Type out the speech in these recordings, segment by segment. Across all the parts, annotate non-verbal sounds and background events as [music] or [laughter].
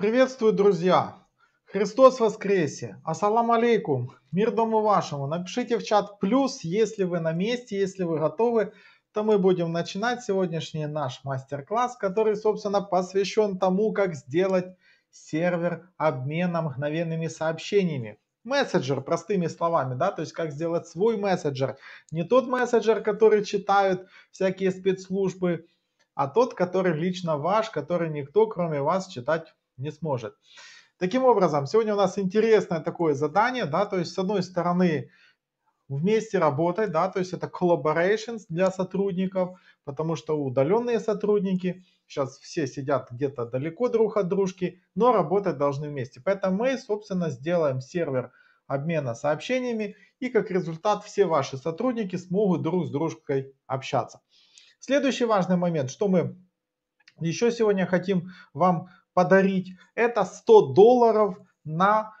Приветствую, друзья! Христос воскресе! Ассаламу алейкум! Мир дому вашему! Напишите в чат плюс, если вы на месте, если вы готовы, то мы будем начинать сегодняшний наш мастер-класс, который, собственно, посвящен тому, как сделать сервер обмена мгновенными сообщениями. Мессенджер, простыми словами, да, то есть как сделать свой мессенджер. Не тот мессенджер, который читают всякие спецслужбы, а тот, который лично ваш, который никто, кроме вас, читать не сможет. Таким образом, сегодня у нас интересное такое задание, да, то есть с одной стороны вместе работать, да, то есть это collaborations для сотрудников, потому что удаленные сотрудники сейчас все сидят где-то далеко друг от дружки, но работать должны вместе. Поэтому мы, собственно, сделаем сервер обмена сообщениями, и как результат все ваши сотрудники смогут друг с дружкой общаться. Следующий важный момент, что мы еще сегодня хотим вам подарить, это 100 долларов на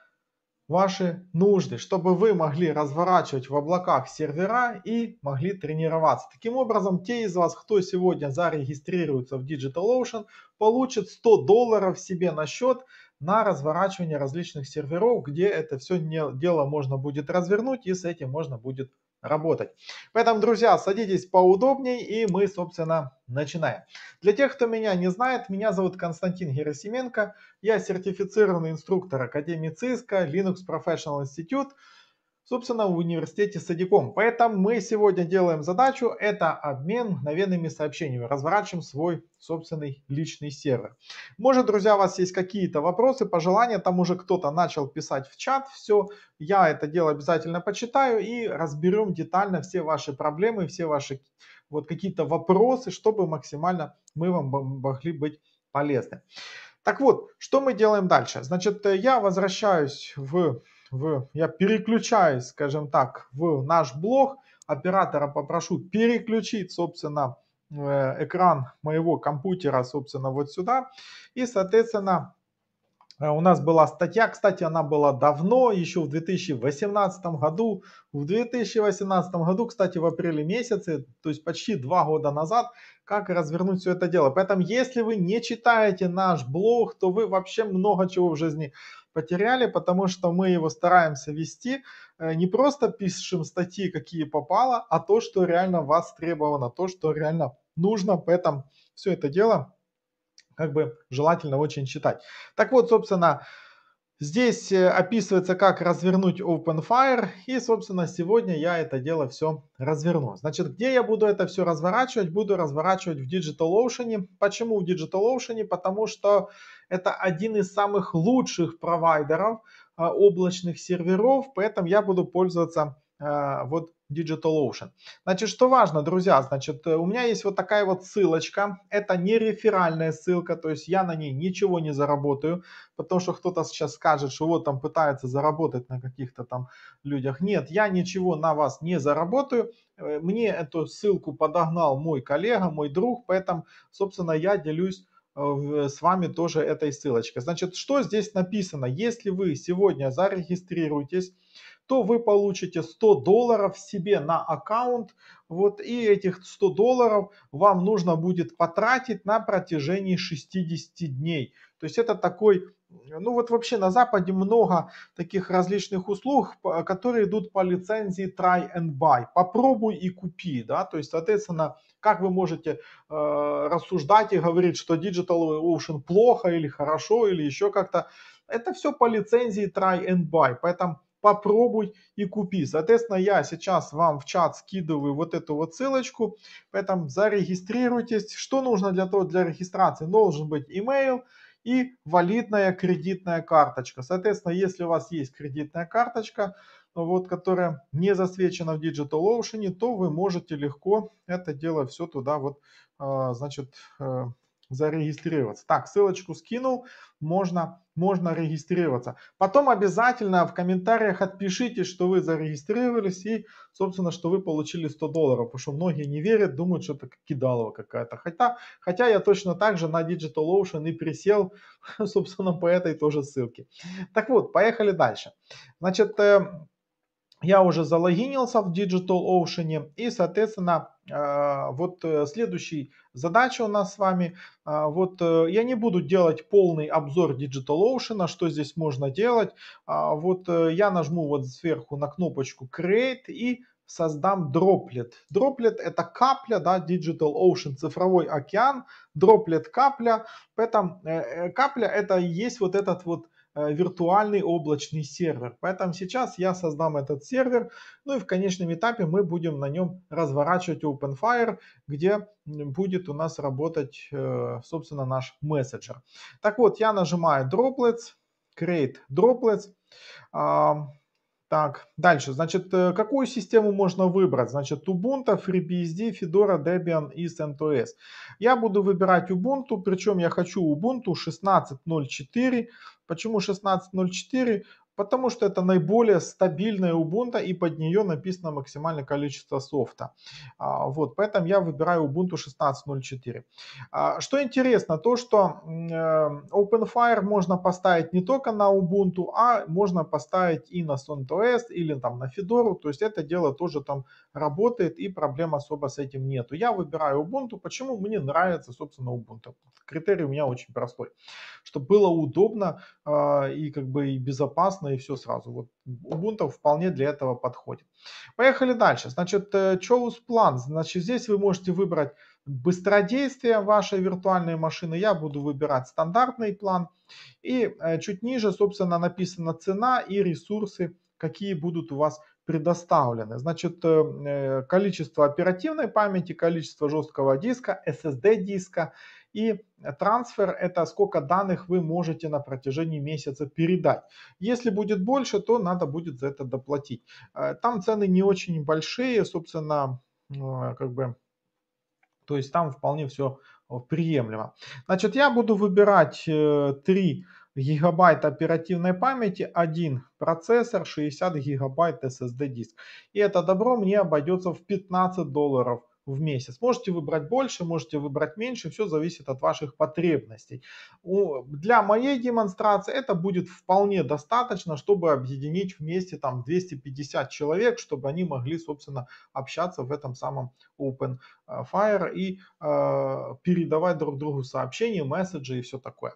ваши нужды, чтобы вы могли разворачивать в облаках сервера и могли тренироваться. Таким образом, те из вас, кто сегодня зарегистрируется в DigitalOcean, получат 100 долларов себе на счет на разворачивание различных серверов, где это все дело можно будет развернуть и с этим можно будет работать. Поэтому, друзья, садитесь поудобней, и мы, собственно, начинаем. Для тех, кто меня не знает, меня зовут Константин Герасименко, я сертифицированный инструктор Академии ЦИСКО, Linux Professional Institute, собственно, в университете садиком, Поэтому мы сегодня делаем задачу, это обмен мгновенными сообщениями. Разворачиваем свой собственный личный сервер. Может, друзья, у вас есть какие-то вопросы, пожелания, там уже кто-то начал писать в чат, все, я это дело обязательно почитаю и разберем детально все ваши проблемы, все ваши вот какие-то вопросы, чтобы максимально мы вам могли быть полезны. Так вот, что мы делаем дальше? Значит, я возвращаюсь в в, я переключаюсь, скажем так, в наш блог, Оператора попрошу переключить, собственно, э, экран моего компьютера, собственно, вот сюда. И, соответственно, э, у нас была статья, кстати, она была давно, еще в 2018 году. В 2018 году, кстати, в апреле месяце, то есть почти два года назад, как развернуть все это дело. Поэтому, если вы не читаете наш блог, то вы вообще много чего в жизни потеряли, потому что мы его стараемся вести. Э, не просто пишем статьи, какие попало, а то, что реально вас требовано, то, что реально нужно. Поэтому все это дело как бы желательно очень читать. Так вот, собственно, Здесь э, описывается, как развернуть OpenFire. И, собственно, сегодня я это дело все разверну. Значит, где я буду это все разворачивать? Буду разворачивать в DigitalOcean. Почему в DigitalOcean? Потому что это один из самых лучших провайдеров а, облачных серверов, поэтому я буду пользоваться а, вот Digital Ocean. Значит, что важно, друзья, значит, э, у меня есть вот такая вот ссылочка. Это не реферальная ссылка, то есть я на ней ничего не заработаю, потому что кто-то сейчас скажет, что вот там пытается заработать на каких-то там людях. Нет, я ничего на вас не заработаю. Э, мне эту ссылку подогнал мой коллега, мой друг, поэтому, собственно, я делюсь э, с вами тоже этой ссылочкой. Значит, что здесь написано? Если вы сегодня зарегистрируетесь то вы получите 100 долларов себе на аккаунт. Вот и этих 100 долларов вам нужно будет потратить на протяжении 60 дней. То есть это такой ну вот вообще на Западе много таких различных услуг, которые идут по лицензии try and buy. Попробуй и купи, да, то есть, соответственно, как вы можете э, рассуждать и говорить, что Digital Ocean плохо или хорошо или еще как-то. Это все по лицензии try and buy, поэтому попробуй и купи. Соответственно, я сейчас вам в чат скидываю вот эту вот ссылочку, поэтому зарегистрируйтесь. Что нужно для того, для регистрации? Должен быть email и валидная кредитная карточка. Соответственно, если у вас есть кредитная карточка, ну вот, которая не засвечена в Digital Ocean, то вы можете легко это дело все туда вот, а, значит, э, зарегистрироваться. Так, ссылочку скинул, можно, можно регистрироваться. Потом обязательно в комментариях отпишите, что вы зарегистрировались и, собственно, что вы получили 100 долларов, потому что многие не верят, думают, что это кидалово какая-то. Хотя, хотя я точно так же на DigitalOcean и присел, [laughs] собственно, по этой тоже ссылке. Так вот, поехали дальше. Значит, э, я уже залогинился в Digital Ocean и, соответственно, а, вот э, следующая задача у нас с вами. А, вот э, я не буду делать полный обзор DigitalOcean, а что здесь можно делать. Вот э, я нажму вот сверху на кнопочку Create и создам дроплет. Дроплет это капля, да, Digital Ocean, цифровой океан, дроплет капля. Поэтому э, капля это есть вот этот вот Э, виртуальный облачный сервер. Поэтому сейчас я создам этот сервер, ну и в конечном этапе мы будем на нем разворачивать OpenFire, где будет у нас работать, э, собственно, наш мессенджер. Так вот, я нажимаю Droplets, Create Droplets. Так, дальше. Значит, э, какую систему можно выбрать? Значит, Ubuntu, FreeBSD, Fedora, Debian и CentOS. Я буду выбирать Ubuntu, причем я хочу Ubuntu 16.04. Почему 16.04? Потому что это наиболее стабильная Ubuntu и под нее написано максимальное количество софта. А, вот, поэтому я выбираю Ubuntu 16.04. А, что интересно, то что э, OpenFire можно поставить не только на Ubuntu, а можно поставить и на SonOS или там на Fedora. То есть это дело тоже там работает и проблем особо с этим нету. Я выбираю Ubuntu. Почему? Мне нравится, собственно, Ubuntu. Критерий у меня очень простой. Чтобы было удобно э, и как бы и безопасно, и все сразу. Вот Ubuntu вполне для этого подходит. Поехали дальше. Значит, Choose э, Plan. Значит, здесь вы можете выбрать быстродействие вашей виртуальной машины. Я буду выбирать стандартный план. И э, чуть ниже, собственно, написана цена и ресурсы, какие будут у вас предоставлены. Значит, э, э, количество оперативной памяти, количество жесткого диска, SSD-диска и трансфер – это сколько данных вы можете на протяжении месяца передать. Если будет больше, то надо будет за это доплатить. Э, там цены не очень большие, собственно, как бы, то есть там вполне все приемлемо. Значит, я буду выбирать три гигабайт оперативной памяти, один процессор, 60 гигабайт SSD диск. И это добро мне обойдется в 15 долларов в месяц. Можете выбрать больше, можете выбрать меньше, все зависит от ваших потребностей. Для моей демонстрации это будет вполне достаточно, чтобы объединить вместе там 250 человек, чтобы они могли, собственно, общаться в этом самом Open э, Fire и э, передавать друг другу сообщения, месседжи и все такое.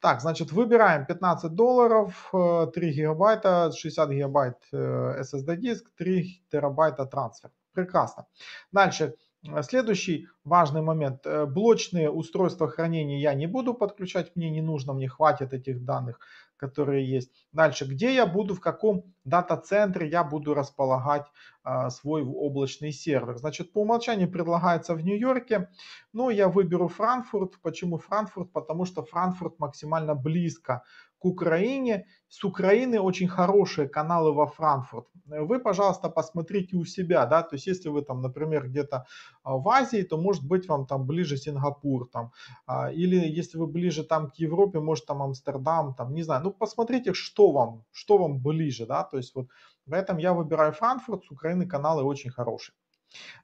Так, значит, выбираем 15 долларов, 3 э, гигабайта, 60 гигабайт э, SSD диск, 3 терабайта трансфер. Прекрасно. Дальше а следующий важный момент. Э, блочные устройства хранения я не буду подключать, мне не нужно, мне хватит этих данных, которые есть. Дальше, где я буду, в каком дата-центре я буду располагать а, свой облачный сервер. Значит, по умолчанию предлагается в Нью-Йорке, но ну, я выберу Франкфурт. Почему Франкфурт? Потому что Франкфурт максимально близко к Украине. С Украины очень хорошие каналы во Франкфурт. Вы, пожалуйста, посмотрите у себя, да, то есть если вы там, например, где-то а, в Азии, то может быть вам там ближе Сингапур там, а, или если вы ближе там к Европе, может там Амстердам, там, не знаю, ну посмотрите, что вам, что вам ближе, да, то есть вот в этом я выбираю Франкфурт, с Украины каналы очень хорошие.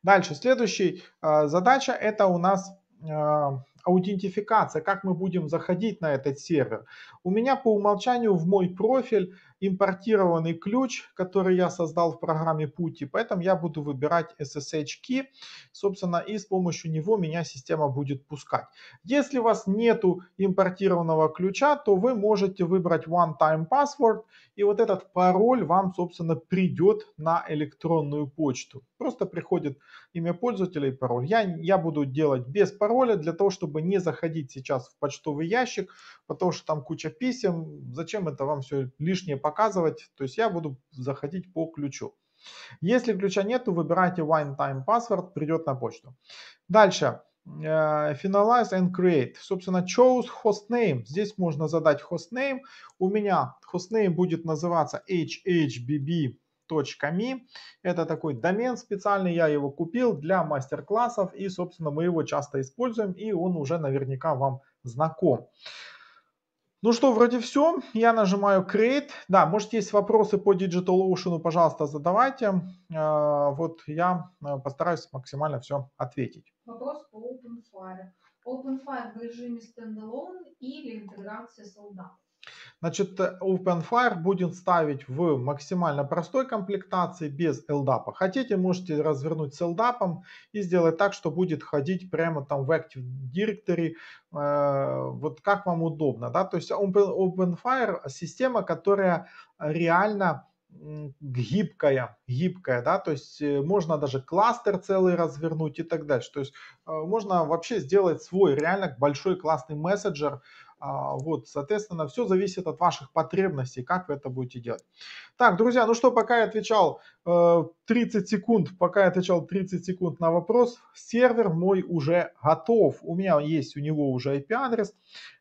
Дальше, следующая задача это у нас а, аутентификация, как мы будем заходить на этот сервер у меня по умолчанию в мой профиль импортированный ключ, который я создал в программе Putty, поэтому я буду выбирать SSH key, собственно, и с помощью него меня система будет пускать. Если у вас нету импортированного ключа, то вы можете выбрать one-time password, и вот этот пароль вам, собственно, придет на электронную почту. Просто приходит имя пользователя и пароль. Я, я буду делать без пароля для того, чтобы не заходить сейчас в почтовый ящик, потому что там куча писем, зачем это вам все лишнее показывать, то есть я буду заходить по ключу. Если ключа нету, выбирайте one time password, придет на почту. Дальше, э, finalize and create. Собственно, choose hostname. Здесь можно задать hostname. У меня hostname будет называться hhbb Это такой домен специальный, я его купил для мастер-классов и, собственно, мы его часто используем и он уже наверняка вам знаком. Ну что, вроде все. Я нажимаю Create. Да, может есть вопросы по DigitalOcean, пожалуйста, задавайте. Э, вот я э, постараюсь максимально все ответить. Вопрос по OpenFire. OpenFire в режиме стендалон или интеграция с LDAP? Значит, э, OpenFire будем ставить в максимально простой комплектации без LDAP. Хотите, можете развернуть с LDAP и сделать так, что будет ходить прямо там в Active Directory, э, вот как вам удобно. Да? То есть Open, OpenFire система, которая реально гибкая, гибкая, да, то есть э, можно даже кластер целый развернуть и так дальше. То есть можно вообще сделать свой реально большой классный месседжер. А, вот, соответственно, все зависит от ваших потребностей, как вы это будете делать. Так, друзья, ну что, пока я отвечал 30 э, секунд, пока я отвечал 30 секунд на вопрос, сервер мой уже готов. У меня есть у него уже IP-адрес,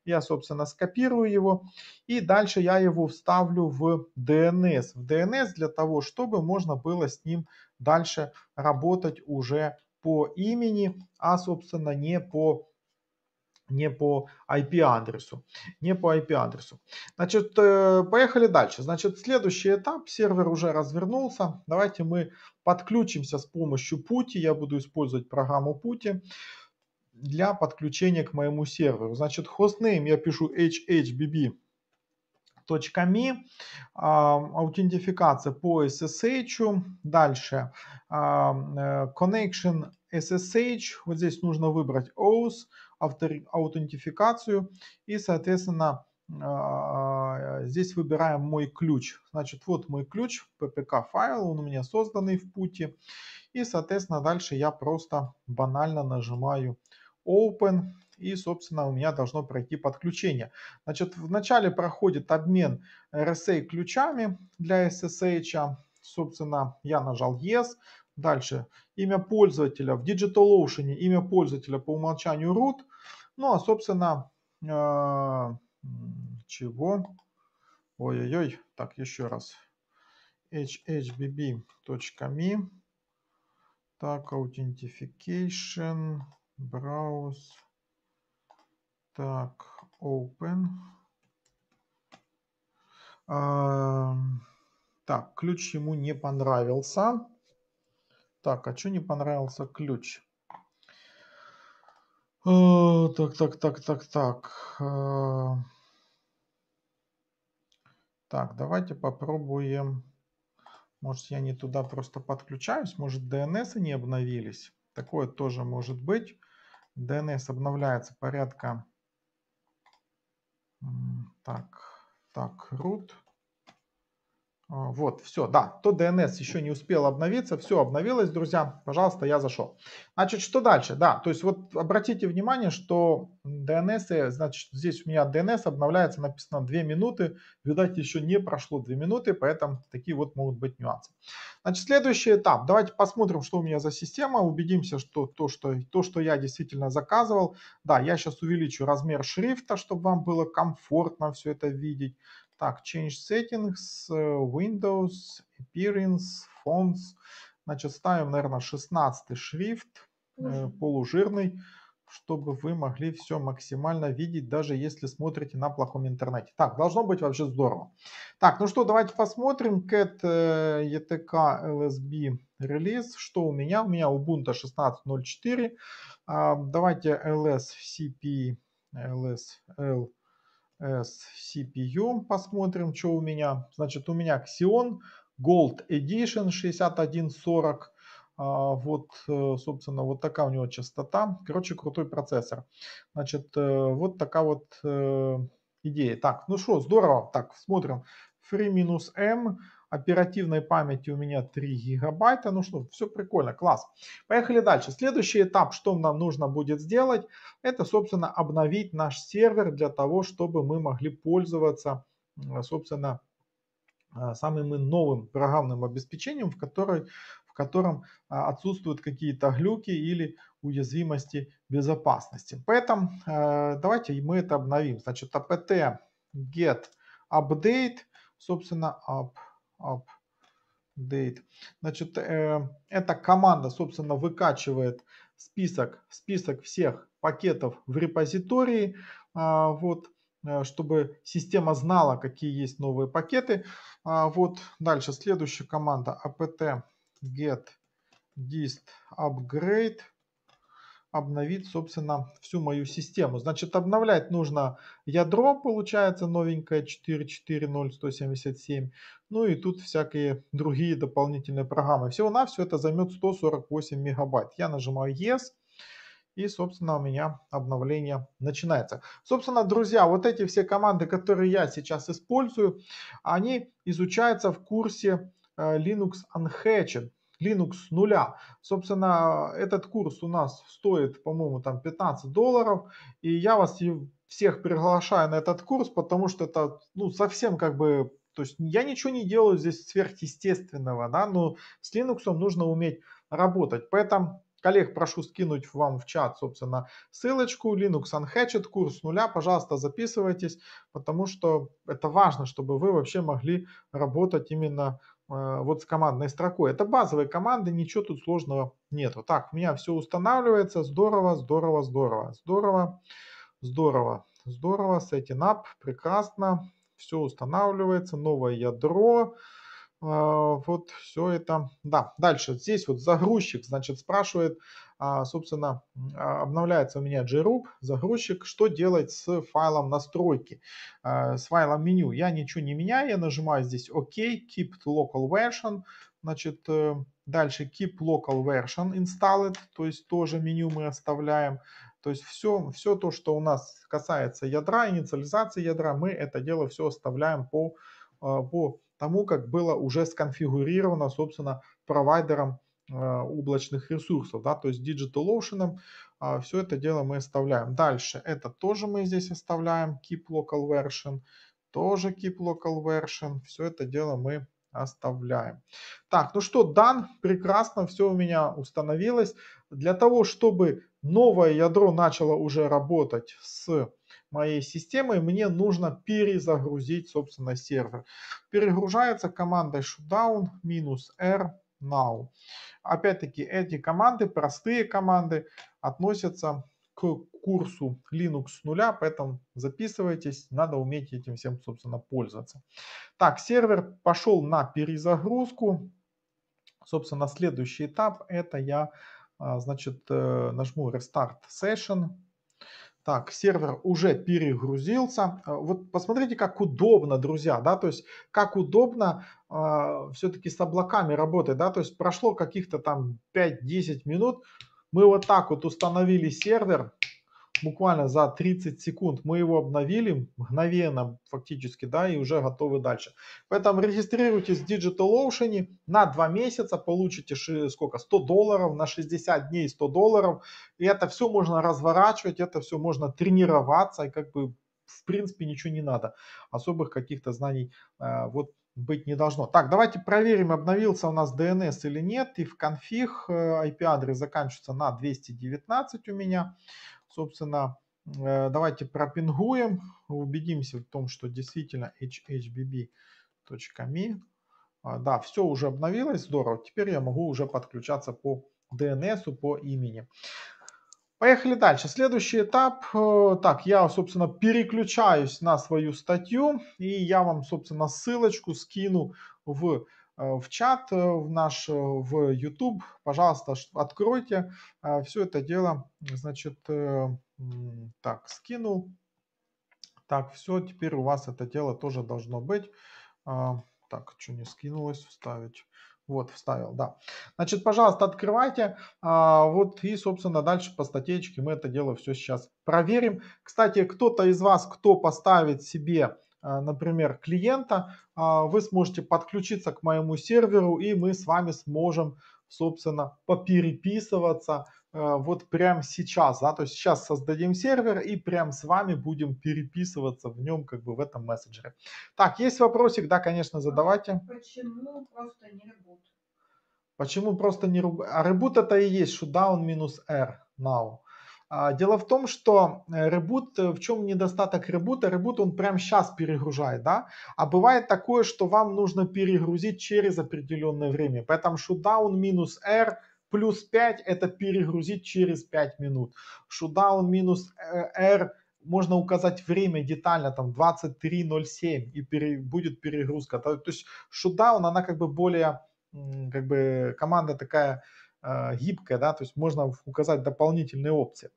я, собственно, скопирую его, и дальше я его вставлю в DNS. В DNS для того, чтобы можно было с ним дальше работать уже по имени, а, собственно, не по не по IP-адресу. Не по IP-адресу. Значит, э, поехали дальше. Значит, следующий этап, сервер уже развернулся. Давайте мы подключимся с помощью пути. Я буду использовать программу пути для подключения к моему серверу. Значит, хостнейм я пишу hhbb .me, а, аутентификация по SSH, дальше а, э, connection SSH. Вот здесь нужно выбрать OAuth, аутентификацию и, соответственно, а, здесь выбираем мой ключ. Значит, вот мой ключ, ppk файл, он у меня созданный в пути. И, соответственно, дальше я просто банально нажимаю Open. И, собственно, у меня должно пройти подключение. Значит, вначале проходит обмен RSA ключами для SSH. Собственно, я нажал Yes, Дальше. Имя пользователя. В DigitalOcean имя пользователя по умолчанию root. Ну а, собственно, а, чего? Ой-ой-ой. Так, еще раз. hhbb.me. Так, authentication, browse. Так, open. А, так, ключ ему не понравился. Так, а что не понравился ключ? О, э, так, так, так, так, так. Э. так, давайте попробуем. Может, я не туда просто подключаюсь. Может, DNS не обновились. Такое тоже может быть. DNS обновляется порядка... Так, так, root. А, вот, все, да, то DNS еще не успел обновиться, все обновилось, друзья, пожалуйста, я зашел. Значит, что дальше? Да, то есть вот обратите внимание, что DNS, э, значит, здесь у меня DNS обновляется, написано 2 минуты, видать, еще не прошло 2 минуты, поэтому такие вот могут быть нюансы. Значит, следующий этап, давайте посмотрим, что у меня за система, убедимся, что то, что, то, что я действительно заказывал, да, я сейчас увеличу размер шрифта, чтобы вам было комфортно все это видеть, так, Change Settings, э, Windows, Appearance, Fonts. Значит, ставим, наверное, 16 шрифт, э, полужирный, чтобы вы могли все максимально видеть, даже если смотрите на плохом интернете. Так, должно быть вообще здорово. Так, ну что, давайте посмотрим. Cat э, ETK LSB релиз. Что у меня? У меня Ubuntu 16.04. Э, давайте LSCP, LSL с CPU посмотрим, что у меня. Значит, у меня Xeon Gold Edition 6140. А, вот, э, собственно, вот такая у него частота. Короче, крутой процессор. Значит, э, вот такая вот э, идея. Так, ну что, здорово. Так, смотрим. Free-M Оперативной памяти у меня 3 гигабайта. Ну что, все прикольно, класс. Поехали дальше. Следующий этап, что нам нужно будет сделать, это, собственно, обновить наш сервер для того, чтобы мы могли пользоваться, собственно, э, самым новым программным обеспечением, в, которой, в котором а, отсутствуют какие-то глюки или уязвимости безопасности. Поэтому э, давайте мы это обновим. Значит, apt get update, собственно, up update. Значит, э, эта команда, собственно, выкачивает список, список всех пакетов в репозитории, а, вот, э, чтобы система знала, какие есть новые пакеты. А, вот дальше следующая команда apt get dist upgrade обновить, собственно, всю мою систему. Значит, обновлять нужно ядро, получается, новенькое 440177. Ну и тут всякие другие дополнительные программы. всего на все это займет 148 мегабайт. Я нажимаю Yes. И, собственно, у меня обновление начинается. Собственно, друзья, вот эти все команды, которые я сейчас использую, они изучаются в курсе э, Linux Unhatched. Linux с нуля. Собственно, этот курс у нас стоит, по-моему, там 15 долларов. И я вас всех приглашаю на этот курс, потому что это, ну, совсем как бы то есть я ничего не делаю здесь сверхъестественного, да, но с Linux нужно уметь работать. Поэтому, коллег, прошу скинуть вам в чат, собственно, ссылочку Linux Unhatched, курс нуля, пожалуйста, записывайтесь, потому что это важно, чтобы вы вообще могли работать именно Э, вот с командной строкой. Это базовые команды, ничего тут сложного нету. Так, у меня все устанавливается. Здорово, здорово, здорово, здорово, здорово, здорово. Setting up, прекрасно. Все устанавливается, новое ядро. Э, вот все это. Да, дальше. Здесь вот загрузчик, значит, спрашивает, а, собственно, а, обновляется у меня JRUB, загрузчик. Что делать с файлом настройки, а, с файлом меню? Я ничего не меняю, я нажимаю здесь ОК, OK, Keep Local Version, значит, э, дальше Keep Local Version Installed, то есть тоже меню мы оставляем. То есть все, все то, что у нас касается ядра, инициализации ядра, мы это дело все оставляем по, по тому, как было уже сконфигурировано, собственно, провайдером а, облачных ресурсов, да, то есть DigitalOcean, а, все это дело мы оставляем. Дальше, это тоже мы здесь оставляем, Keep Local Version, тоже Keep Local Version, все это дело мы оставляем. Так, ну что, дан, прекрасно, все у меня установилось. Для того, чтобы новое ядро начало уже работать с моей системой, мне нужно перезагрузить, собственно, сервер. Перегружается командой shutdown R now. Опять-таки, эти команды, простые команды, относятся к курсу Linux с нуля, поэтому записывайтесь, надо уметь этим всем, собственно, пользоваться. Так, сервер пошел на перезагрузку. Собственно, следующий этап, это я, а, значит, э, нажму Restart Session. Так, сервер уже перегрузился. Э, вот посмотрите, как удобно, друзья, да, то есть как удобно а, все-таки с облаками работает, да, то есть прошло каких-то там 5-10 минут, мы вот так вот установили сервер, буквально за 30 секунд мы его обновили мгновенно фактически, да, и уже готовы дальше. Поэтому регистрируйтесь в DigitalOcean на 2 месяца, получите сколько, 100 долларов, на 60 дней 100 долларов, и это все можно разворачивать, это все можно тренироваться, и как бы в принципе ничего не надо, особых каких-то знаний, а, вот быть не должно. Так, давайте проверим, обновился у нас DNS или нет. И в конфиг IP-адрес э, заканчивается на 219 у меня. Собственно, э, давайте пропингуем, убедимся в том, что действительно hhbb.me. А, да, все уже обновилось, здорово. Теперь я могу уже подключаться по DNS, по имени. Поехали дальше. Следующий этап. Э, так, я, собственно, переключаюсь на свою статью, и я вам, собственно, ссылочку скину в э, в чат, э, в наш, в YouTube. Пожалуйста, откройте все это дело. Значит, так, скинул. Так, все, теперь у вас это дело тоже должно быть. Так, что не скинулось, вставить. Вот, вставил, да. Значит, пожалуйста, открывайте. А, вот и, собственно, дальше по статейке мы это дело все сейчас проверим. Кстати, кто-то из вас, кто поставит себе, а, например, клиента, а, вы сможете подключиться к моему серверу, и мы с вами сможем, собственно, попереписываться Э, вот прямо сейчас, да, то есть сейчас создадим сервер и прям с вами будем переписываться в нем, как бы в этом мессенджере. Так, есть вопросик, да, конечно, задавайте. А почему просто не ребут? Почему просто не ребут? А ребут это и есть shutdown минус R now. А, дело в том, что э, ребут, э, в чем недостаток ребута? Ребут он прямо сейчас перегружает, да? А бывает такое, что вам нужно перегрузить через определенное время. Поэтому shutdown минус R – плюс 5 это перегрузить через 5 минут. Шудаун минус э, R можно указать время детально, там 23.07 и пере, будет перегрузка. То, то есть шутдаун, она как бы более, как бы команда такая э, гибкая, да, то есть можно указать дополнительные опции.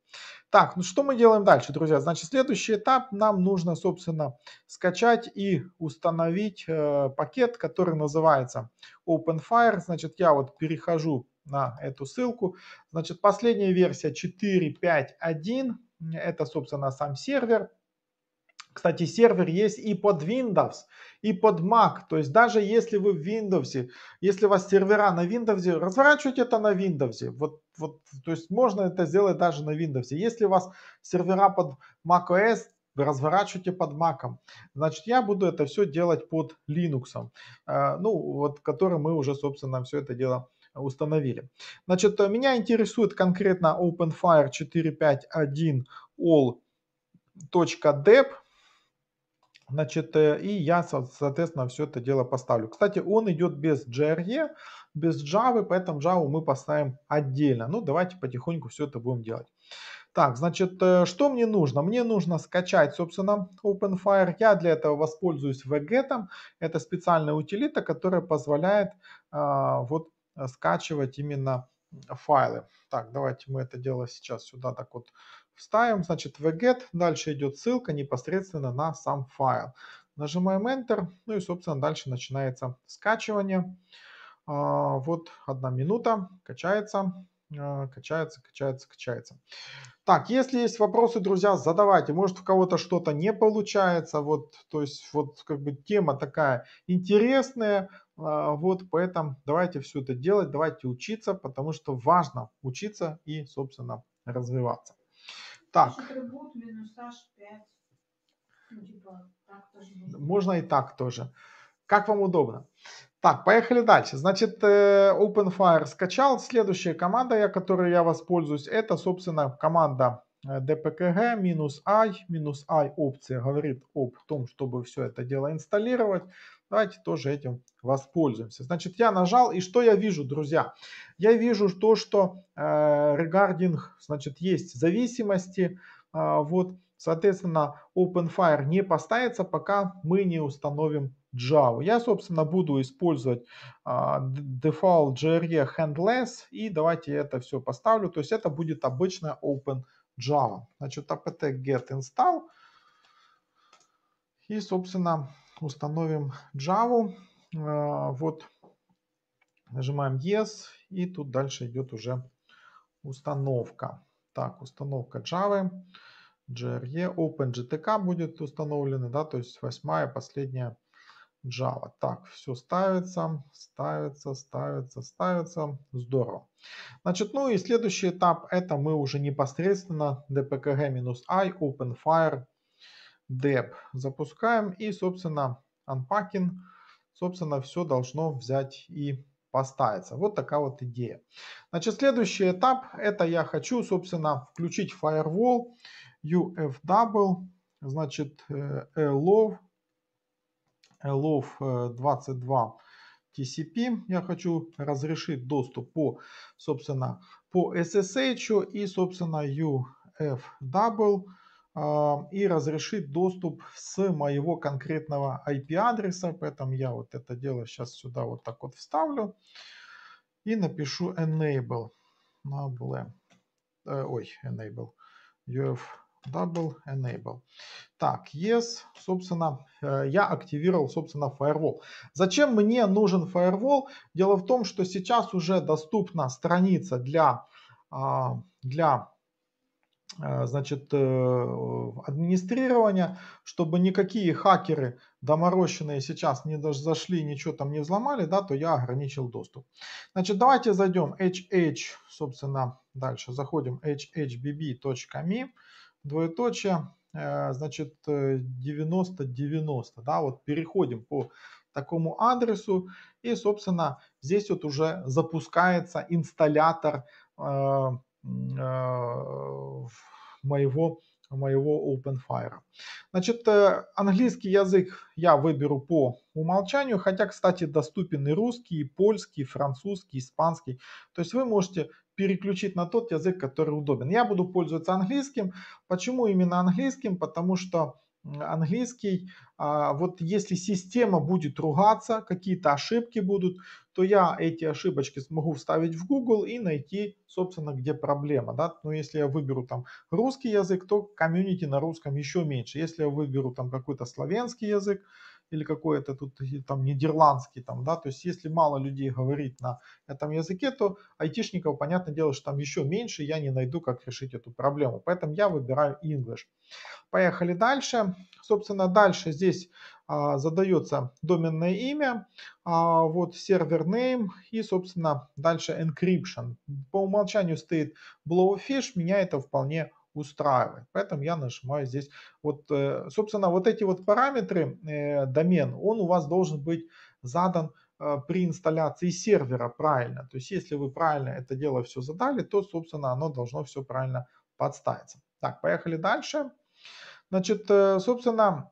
Так, ну что мы делаем дальше, друзья? Значит, следующий этап нам нужно, собственно, скачать и установить э, пакет, который называется OpenFire. Значит, я вот перехожу на эту ссылку. Значит, последняя версия 4.5.1, это, собственно, сам сервер. Кстати, сервер есть и под Windows, и под Mac. То есть даже если вы в Windows, если у вас сервера на Windows, разворачивайте это на Windows. Вот, вот, то есть можно это сделать даже на Windows. Если у вас сервера под macOS, вы разворачиваете под Mac. Значит, я буду это все делать под Linux, э, ну, вот, который мы уже, собственно, все это дело установили. Значит, э, меня интересует конкретно OpenFire 4.5.1 all.deb. Значит, э, и я, соответственно, все это дело поставлю. Кстати, он идет без JRE, без Java, поэтому Java мы поставим отдельно. Ну, давайте потихоньку все это будем делать. Так, значит, э, что мне нужно? Мне нужно скачать, собственно, OpenFire. Я для этого воспользуюсь VGET. Это специальная утилита, которая позволяет а, вот Э, скачивать именно э, файлы. Так, давайте мы это дело сейчас сюда так вот вставим. Значит, wget, дальше идет ссылка непосредственно на сам файл. Нажимаем Enter, ну и, собственно, дальше начинается скачивание. А, вот одна минута, качается, а, качается, качается, качается. Так, если есть вопросы, друзья, задавайте. Может, у кого-то что-то не получается. Вот, то есть, вот как бы тема такая интересная. А, вот, поэтому давайте все это делать, давайте учиться, потому что важно учиться и, собственно, развиваться. Так. Ну, типа, можно и так тоже. Как вам удобно. Так, поехали дальше. Значит, э, OpenFire скачал. Следующая команда, я, которой я воспользуюсь, это, собственно, команда dpkg э, минус i, i опция говорит об том, чтобы все это дело инсталлировать. Давайте тоже этим воспользуемся. Значит, я нажал, и что я вижу, друзья? Я вижу то, что э, регардинг, значит, есть зависимости, э, вот, соответственно, OpenFire не поставится, пока мы не установим Java. Я, собственно, буду использовать э, default JRE handless, и давайте это все поставлю, то есть это будет обычная Open Java. Значит, apt-get install, и, собственно, установим Java. Э, вот нажимаем Yes, и тут дальше идет уже установка. Так, установка Java. JRE, OpenGTK будет установлена, да, то есть восьмая, последняя Java. Так, все ставится, ставится, ставится, ставится. Здорово. Значит, ну и следующий этап, это мы уже непосредственно dpkg-i OpenFire деп запускаем и, собственно, unpacking, собственно, все должно взять и поставиться Вот такая вот идея. Значит, следующий этап, это я хочу, собственно, включить firewall UFW, значит, allow, allow 22 TCP. Я хочу разрешить доступ по, собственно, по SSH и, собственно, UFW и разрешить доступ с моего конкретного IP-адреса, поэтому я вот это дело сейчас сюда вот так вот вставлю и напишу enable. enable. Э, ой, enable. UF double enable. Так, yes, собственно, э, я активировал, собственно, firewall. зачем мне нужен firewall? Дело в том, что сейчас уже доступна страница для, а, для а, значит, э, администрирования, чтобы никакие хакеры доморощенные сейчас не зашли, ничего там не взломали, да, то я ограничил доступ. Значит, давайте зайдем hh, собственно, дальше заходим hhbb.me, двоеточие, э, значит, 9090, э, да, вот переходим по такому адресу, и, собственно, здесь вот уже запускается инсталлятор а, моего моего OpenFire. Значит, э, английский язык я выберу по умолчанию, хотя, кстати, доступен и русский, и польский, и французский, и испанский. То есть вы можете переключить на тот язык, который удобен. Я буду пользоваться английским. Почему именно английским? Потому что английский. А, вот если система будет ругаться, какие-то ошибки будут, то я эти ошибочки смогу вставить в Google и найти, собственно, где проблема. Да? Но если я выберу там русский язык, то комьюнити на русском еще меньше. Если я выберу там какой-то славянский язык, или какой-то тут там нидерландский, там, да, то есть если мало людей говорит на этом языке, то айтишников, понятное дело, что там еще меньше, я не найду, как решить эту проблему, поэтому я выбираю English. Поехали дальше. Собственно, дальше здесь а, задается доменное имя, а, вот сервер name и, собственно, дальше encryption. По умолчанию стоит blowfish, меня это вполне устраивать. Поэтому я нажимаю здесь. Вот, э, собственно, вот эти вот параметры, э, домен, он у вас должен быть задан э, при инсталляции сервера правильно. То есть, если вы правильно это дело все задали, то, собственно, оно должно все правильно подставиться. Так, поехали дальше. Значит, собственно,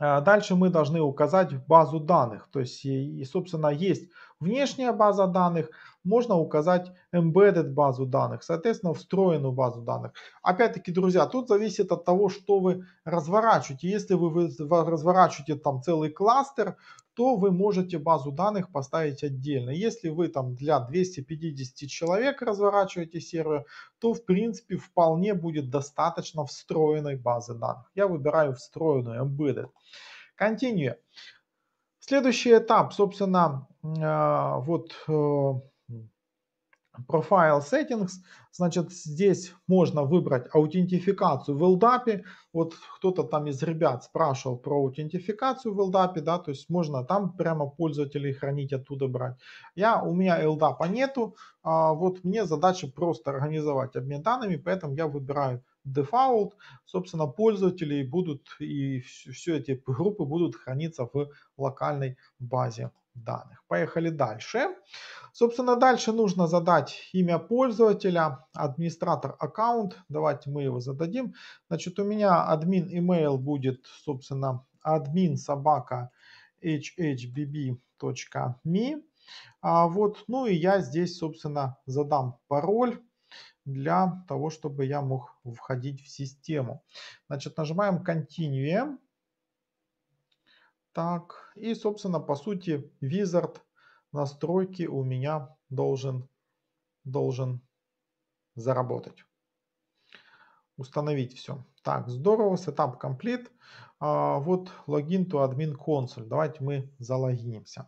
а дальше мы должны указать базу данных. То есть, и, собственно, есть внешняя база данных, можно указать embedded базу данных, соответственно, встроенную базу данных. Опять-таки, друзья, тут зависит от того, что вы разворачиваете. Если вы разворачиваете там целый кластер, то вы можете базу данных поставить отдельно. Если вы там для 250 человек разворачиваете сервер, то в принципе вполне будет достаточно встроенной базы данных. Я выбираю встроенную Embedded. Continue. Следующий этап, собственно, а, вот э, Profile Settings, значит, здесь можно выбрать аутентификацию в LDAP. Вот кто-то там из ребят спрашивал про аутентификацию в LDAP, да, то есть можно там прямо пользователей хранить оттуда брать. Я, у меня LDAP нету, а вот мне задача просто организовать обмен данными, поэтому я выбираю дефаут, собственно, пользователи будут и все эти группы будут храниться в локальной базе данных. Поехали дальше. Собственно, дальше нужно задать имя пользователя, администратор аккаунт. Давайте мы его зададим. Значит, у меня админ email будет, собственно, админ собака hhbb.me. А вот, ну и я здесь, собственно, задам пароль для того, чтобы я мог входить в систему. Значит, нажимаем Continue. Так, и, собственно, по сути, wizard настройки у меня должен, должен заработать. Установить все. Так, здорово, сетап комплит. А, вот логин to admin console. Давайте мы залогинимся.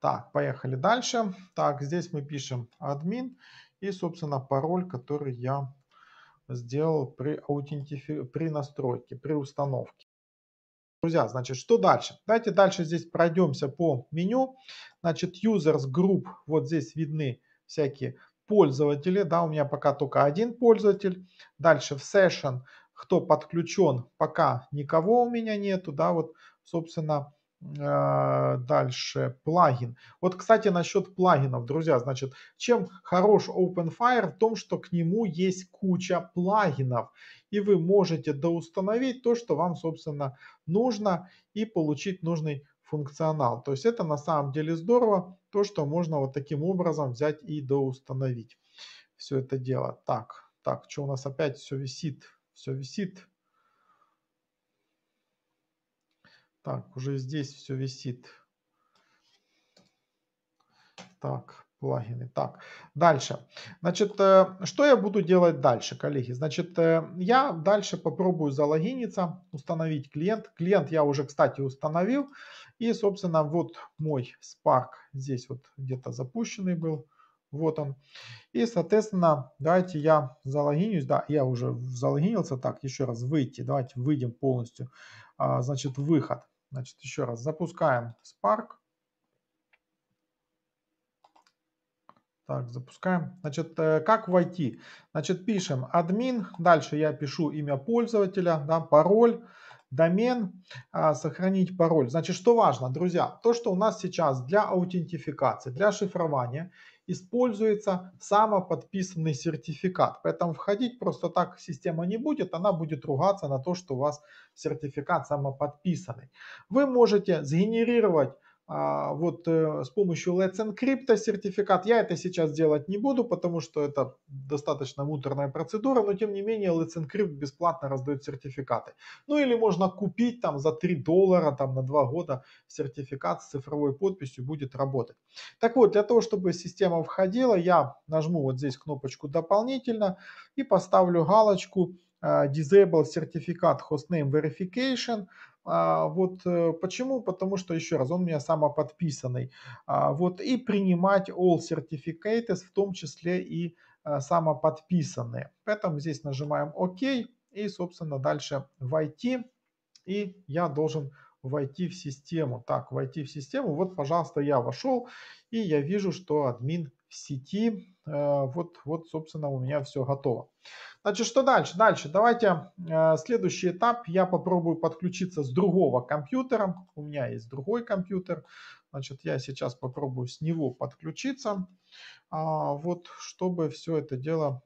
Так, поехали дальше. Так, здесь мы пишем админ и, собственно, пароль, который я сделал при, аутентифи... при настройке, при установке. Друзья, значит, что дальше? Давайте дальше здесь пройдемся по меню. Значит, users group, вот здесь видны всякие пользователи, да, у меня пока только один пользователь. Дальше в session, кто подключен, пока никого у меня нету, да, вот, собственно, а, дальше плагин. Вот, кстати, насчет плагинов, друзья, значит, чем хорош OpenFire в том, что к нему есть куча плагинов, и вы можете доустановить то, что вам, собственно, нужно, и получить нужный функционал. То есть это на самом деле здорово, то, что можно вот таким образом взять и доустановить все это дело. Так, так, что у нас опять все висит, все висит. Так, уже здесь все висит. Так, плагины. Так, дальше. Значит, э, что я буду делать дальше, коллеги? Значит, э, я дальше попробую залогиниться, установить клиент. Клиент я уже, кстати, установил. И, собственно, вот мой Spark здесь вот где-то запущенный был. Вот он. И, соответственно, давайте я залогинюсь. Да, я уже залогинился. Так, еще раз выйти. Давайте выйдем полностью. А, значит, выход. Значит, еще раз запускаем Spark. Так, запускаем. Значит, э, как войти? Значит, пишем админ. Дальше я пишу имя пользователя, да, пароль, домен, а, сохранить пароль. Значит, что важно, друзья? То, что у нас сейчас для аутентификации, для шифрования используется самоподписанный сертификат. Поэтому входить просто так система не будет, она будет ругаться на то, что у вас сертификат самоподписанный. Вы можете сгенерировать а, вот э, с помощью Let's Encrypt сертификат. Я это сейчас делать не буду, потому что это достаточно муторная процедура, но тем не менее Let's Encrypt бесплатно раздает сертификаты. Ну или можно купить там за 3 доллара там на 2 года сертификат с цифровой подписью будет работать. Так вот, для того, чтобы система входила, я нажму вот здесь кнопочку дополнительно и поставлю галочку а, disable сертификат hostname verification. А, вот э, почему? Потому что, еще раз, он у меня самоподписанный. А, вот и принимать all certificates, в том числе и э, самоподписанные. Поэтому здесь нажимаем ОК и, собственно, дальше войти. И я должен войти в систему. Так, войти в систему. Вот, пожалуйста, я вошел и я вижу, что админ в сети. Э, вот, вот собственно, у меня все готово. Значит, что дальше? Дальше давайте э, следующий этап. Я попробую подключиться с другого компьютера. У меня есть другой компьютер. Значит, я сейчас попробую с него подключиться. А, вот, чтобы все это дело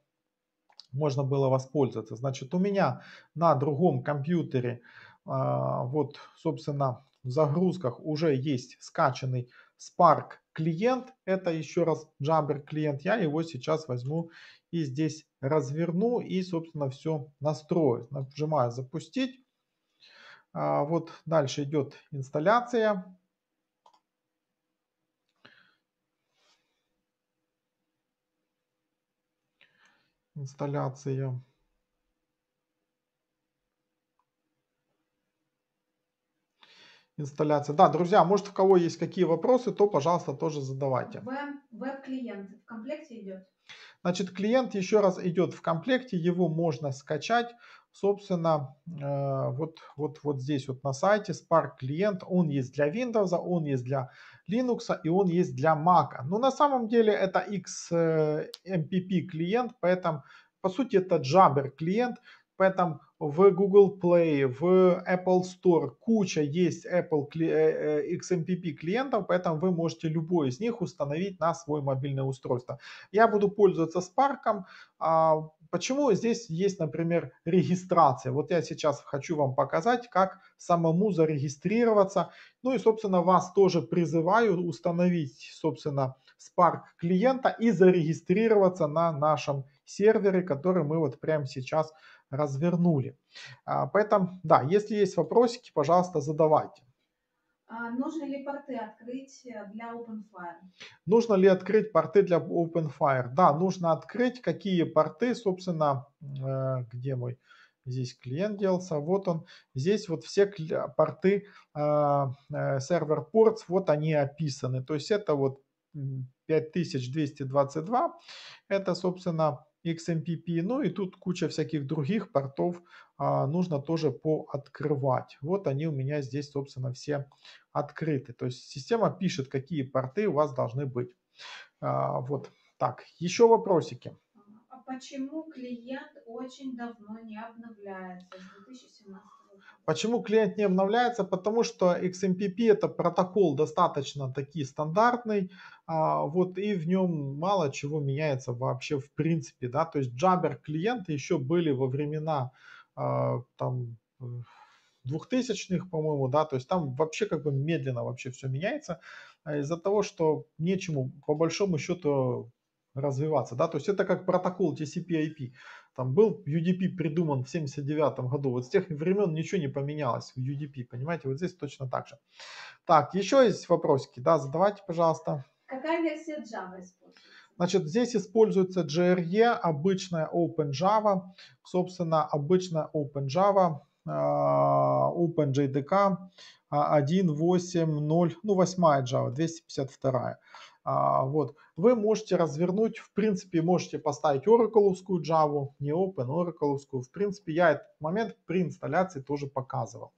можно было воспользоваться. Значит, у меня на другом компьютере, а, вот, собственно, в загрузках уже есть скачанный Spark клиент. Это еще раз Jumper клиент. Я его сейчас возьму и здесь разверну и, собственно, все настрою. Нажимаю запустить. А, вот дальше идет инсталляция. Инсталляция. инсталляция. Да, друзья, может у кого есть какие вопросы, то, пожалуйста, тоже задавайте. Веб-клиент в комплекте идет? Значит, клиент еще раз идет в комплекте, его можно скачать. Собственно, э, вот, вот, вот здесь вот на сайте Spark клиент, он есть для Windows, он есть для Linux и он есть для Mac. Но на самом деле это XMPP э, клиент, поэтому по сути это Jabber клиент, Поэтому в Google Play, в Apple Store куча есть Apple э, э, XMPP клиентов, поэтому вы можете любой из них установить на свой мобильное устройство. Я буду пользоваться Spark. А, почему здесь есть, например, регистрация? Вот я сейчас хочу вам показать, как самому зарегистрироваться. Ну и, собственно, вас тоже призываю установить, собственно, Spark клиента и зарегистрироваться на нашем сервере, который мы вот прямо сейчас развернули. А, поэтому, да, если есть вопросики, пожалуйста, задавайте. А, нужно ли порты открыть для OpenFire? Нужно ли открыть порты для OpenFire? Да, нужно открыть, какие порты, собственно, э, где мой здесь клиент делся, вот он, здесь вот все порты, э, э, сервер порт, вот они описаны, то есть это вот 5222, это, собственно, XMPP, ну и тут куча всяких других портов а, нужно тоже пооткрывать. Вот они у меня здесь, собственно, все открыты. То есть система пишет, какие порты у вас должны быть. А, вот так, еще вопросики. А почему клиент очень давно не обновляется с 2017 Почему клиент не обновляется? Потому что XMPP это протокол достаточно таки стандартный, а, вот и в нем мало чего меняется вообще в принципе, да, то есть Jabber клиенты еще были во времена а, там э, двухтысячных, по-моему, да, то есть там вообще как бы медленно вообще все меняется а, из-за того, что нечему по большому счету развиваться, да, то есть это как протокол TCP/IP. Там был UDP придуман в 79 году. Вот с тех времен ничего не поменялось в UDP, понимаете? Вот здесь точно так же. Так, еще есть вопросики, да, задавайте, пожалуйста. Какая версия Java используется? Значит, здесь используется JRE, обычная Open Java, собственно, обычная Open э, э, ну, Java, Open JDK 1.8.0, ну, 8 Java, 252. Вот вы можете развернуть, в принципе, можете поставить ораколовскую Java, не Open, ораколовскую. В принципе, я этот момент при инсталляции тоже показывал.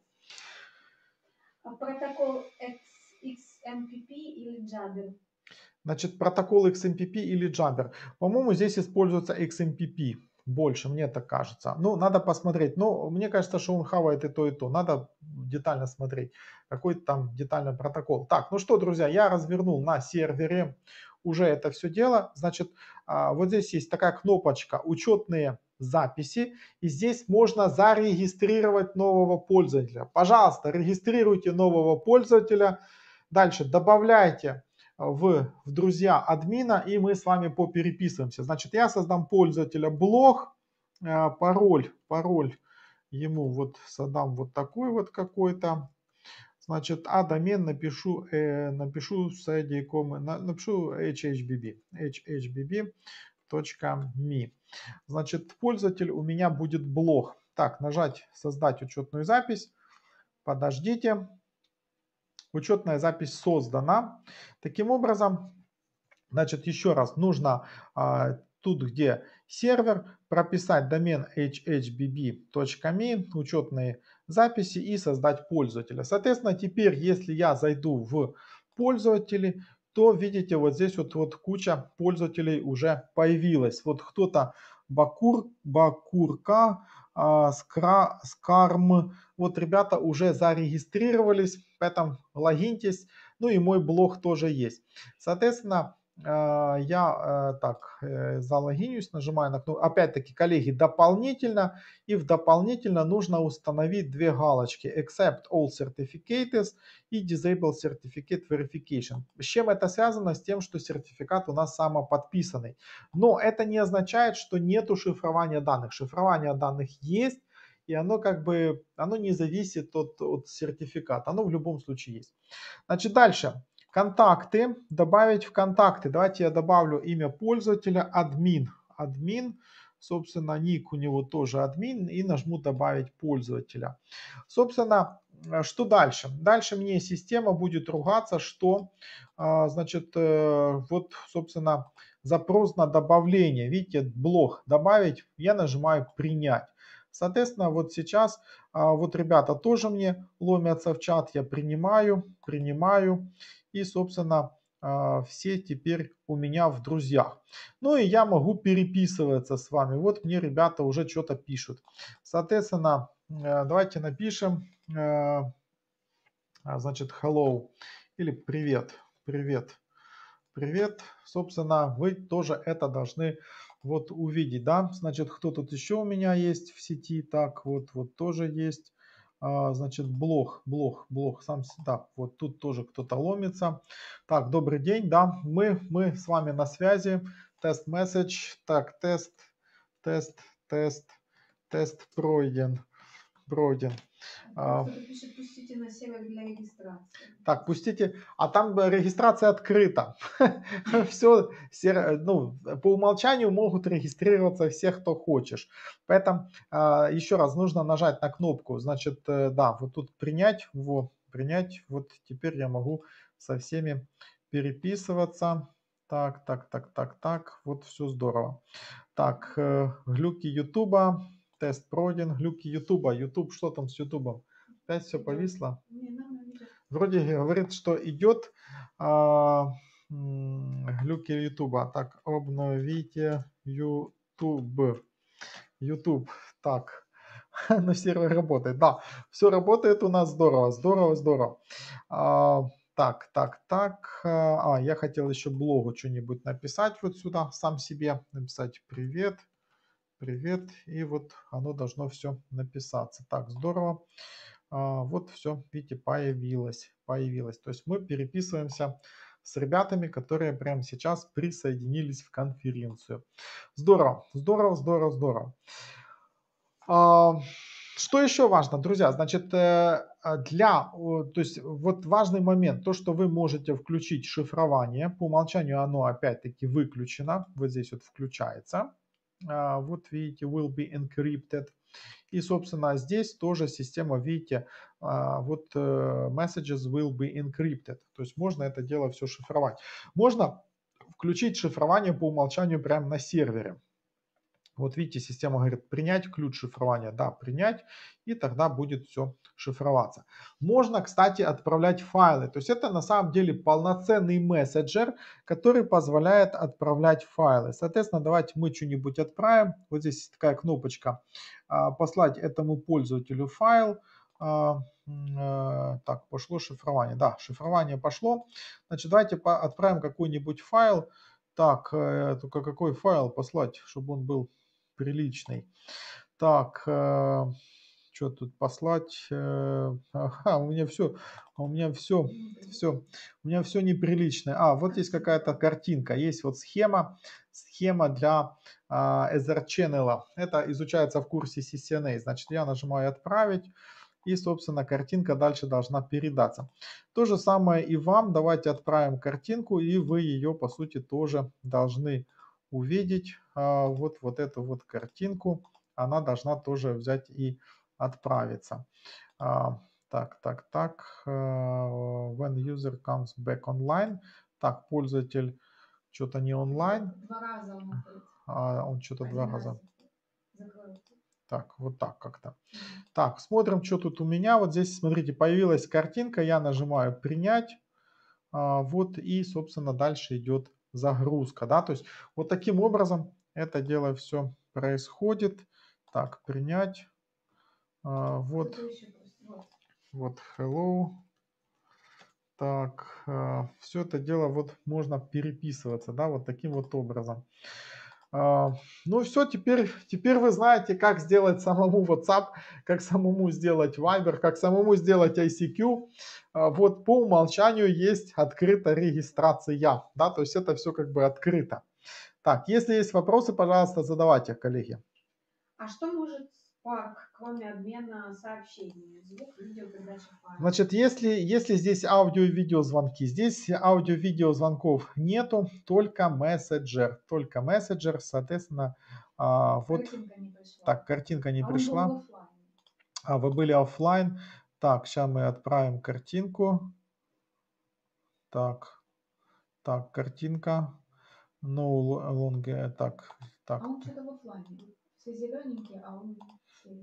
А протокол XMPP или Jabber? Значит, протокол XMPP или Jabber. По-моему, здесь используется XMPP больше, мне так кажется. Ну, надо посмотреть. Но мне кажется, что он хавает и то, и то. Надо детально смотреть, какой там детальный протокол. Так, ну что, друзья, я развернул на сервере уже это все дело. Значит, а, вот здесь есть такая кнопочка «Учетные записи», и здесь можно зарегистрировать нового пользователя. Пожалуйста, регистрируйте нового пользователя, дальше добавляйте в, в друзья админа, и мы с вами попереписываемся. Значит, я создам пользователя блог, э, пароль, пароль ему вот создам вот такой вот какой-то, Значит, а домен напишу е, э, напишу сайдіком, напишу hhbb. hhbb.me. Значит, пользователь у меня будет блог. Так, нажать создать учетную запись. Подождите. Учетная запись создана. Таким образом, значит, еще раз нужно а, тут, где сервер, прописать домен hhbb.me, учетные записи и создать пользователя. Соответственно, теперь, если я зайду в пользователи, то видите, вот здесь вот, вот куча пользователей уже появилась. Вот кто-то Бакур, Бакурка, э, скра, Скарм. Вот ребята уже зарегистрировались, поэтому логиньтесь. Ну и мой блог тоже есть. Соответственно, а, я э, так э, залогинюсь, нажимаю на кнопку. Опять-таки, коллеги, дополнительно и в дополнительно нужно установить две галочки Accept All Certificates и Disable Certificate Verification. С чем это связано? С тем, что сертификат у нас самоподписанный. Но это не означает, что нету шифрования данных. Шифрование данных есть, и оно как бы, оно не зависит от, от сертификата, оно в любом случае есть. Значит, дальше. Контакты. Добавить в контакты. Давайте я добавлю имя пользователя админ. Админ. Собственно, ник у него тоже админ. И нажму добавить пользователя. Собственно, э, что дальше? Дальше мне система будет ругаться, что, а, значит, э, вот, собственно, запрос на добавление. Видите, блок добавить, я нажимаю принять. Соответственно, вот сейчас, а, вот ребята тоже мне ломятся в чат, я принимаю, принимаю. И, собственно, а, все теперь у меня в друзьях. Ну и я могу переписываться с вами. Вот мне ребята уже что-то пишут. Соответственно, э, давайте напишем, э, а, значит, hello или привет, привет, привет. Собственно, вы тоже это должны вот увидеть, да. Значит, кто тут еще у меня есть в сети? Так, вот, вот тоже есть. А, значит, блог, блог, блог. сам так, вот тут тоже кто-то ломится. Так, добрый день, да, мы, мы с вами на связи, тест месседж, так, тест, тест, тест, тест пройден, пройден. А, пишет, пустите на север для регистрации. Так, пустите. А там регистрация открыта. Все, [laughs] все, ну, по умолчанию могут регистрироваться все, кто хочешь. Поэтому а, еще раз нужно нажать на кнопку. Значит, э, да, вот тут принять, вот, принять. Вот теперь я могу со всеми переписываться. Так, так, так, так, так. Вот все здорово. Так, э, глюки Ютуба. Тест пройден. Глюки Ютуба. Ютуб, что там с Ютубом? Опять все повисло. Вроде говорит, что идет а, глюки Ютуба. Так, обновите Ютуб. Ютуб. Так. Но сервер работает. Да, все работает у нас здорово, здорово, здорово. А, так, так, так. А, а я хотел еще блогу что-нибудь написать вот сюда, сам себе. Написать привет привет. И вот оно должно все написаться. Так, здорово. А, вот все, видите, появилось. Появилось. То есть мы переписываемся с ребятами, которые прямо сейчас присоединились в конференцию. Здорово, здорово, здорово, здорово. А, что еще важно, друзья? Значит, э, а для, то есть вот важный момент, то, что вы можете включить шифрование, по умолчанию оно опять-таки выключено, вот здесь вот включается. А, вот видите, will be encrypted. И, собственно, здесь тоже система, видите, а, вот э, messages will be encrypted. То есть можно это дело все шифровать. Можно включить шифрование по умолчанию прямо на сервере. Вот видите, система говорит принять ключ шифрования, да, принять, и тогда будет все шифроваться. Можно, кстати, отправлять файлы. То есть это на самом деле полноценный мессенджер, который позволяет отправлять файлы. Соответственно, давайте мы что-нибудь отправим. Вот здесь такая кнопочка а, «Послать этому пользователю файл». А, э, так, пошло шифрование. Да, шифрование пошло. Значит, давайте отправим какой-нибудь файл. Так, э, только какой файл послать, чтобы он был приличный. Так, э, что тут послать? Э, [laughs] ага, у меня все, у меня все, все, у меня все неприличное. А, вот есть какая-то картинка, есть вот схема, схема для uh, а, Ether Channel. Это изучается в курсе CCNA. Значит, я нажимаю «Отправить». И, собственно, картинка дальше должна передаться. То же самое и вам. Давайте отправим картинку, и вы ее, по сути, тоже должны увидеть а, вот, вот эту вот картинку. Она должна тоже взять и отправиться. А, так, так, так. Э, when user comes back online. Так, пользователь что-то не онлайн. Два раза он а, Он что-то два раза. раза. Так, вот так как-то. Так, смотрим, что тут у меня. Вот здесь, смотрите, появилась картинка. Я нажимаю «Принять». А, вот и, собственно, дальше идет загрузка, да, то есть вот таким образом это дело все происходит. Так, принять, а, вот, вот, hello, так, а, все это дело вот можно переписываться, да, вот таким вот образом. А, ну все, теперь, теперь вы знаете, как сделать самому WhatsApp, как самому сделать Viber, как самому сделать ICQ. А, вот по умолчанию есть открыта регистрация, да, то есть это все как бы открыто. Так, если есть вопросы, пожалуйста, задавайте, коллеги. А что может так, кроме обмена сообщениями, звук, видео, передача Значит, если, если здесь аудио-видео звонки, здесь аудио-видео звонков нету, только мессенджер, только мессенджер, соответственно, а, вот так картинка не а пришла. А вы были офлайн. Так, сейчас мы отправим картинку. Так, так, картинка. No ну, long, э, так, так. А он что-то в офлайне. Все зелененькие, а он...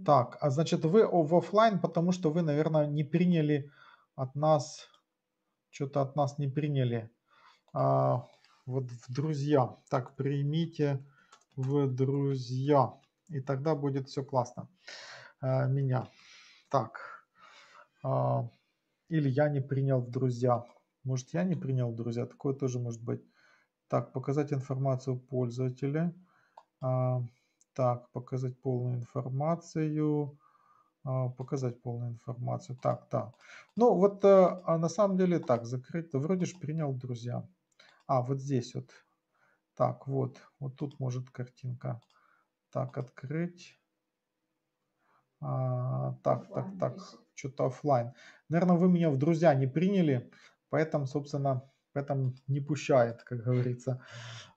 Так, а значит вы в офлайн, потому что вы, наверное, не приняли от нас, что-то от нас не приняли. А, вот в друзья. Так, примите в друзья. И тогда будет все классно. А, меня. Так. А, или я не принял в друзья. Может, я не принял в друзья. Такое тоже может быть. Так, показать информацию пользователя. А, так, показать полную информацию. А, показать полную информацию. Так, так. Ну, вот э, а на самом деле так, закрыть. Вроде же принял, друзья. А, вот здесь вот. Так, вот. Вот тут может картинка. Так, открыть. А, так, так, так. Что-то офлайн. Наверное, вы меня в друзья не приняли, поэтому, собственно, поэтому не пущает, как говорится.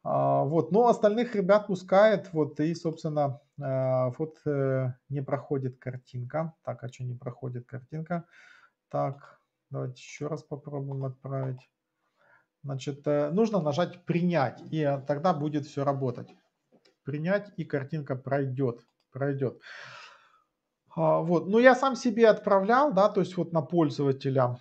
А, вот, но остальных ребят пускает, вот, и, собственно, а, вот э, не проходит картинка. Так, а что не проходит картинка? Так, давайте еще раз попробуем отправить. Значит, э, нужно нажать «Принять», и э, тогда будет все работать. «Принять», и картинка пройдет, пройдет. А, вот, но ну, я сам себе отправлял, да, то есть вот на пользователя,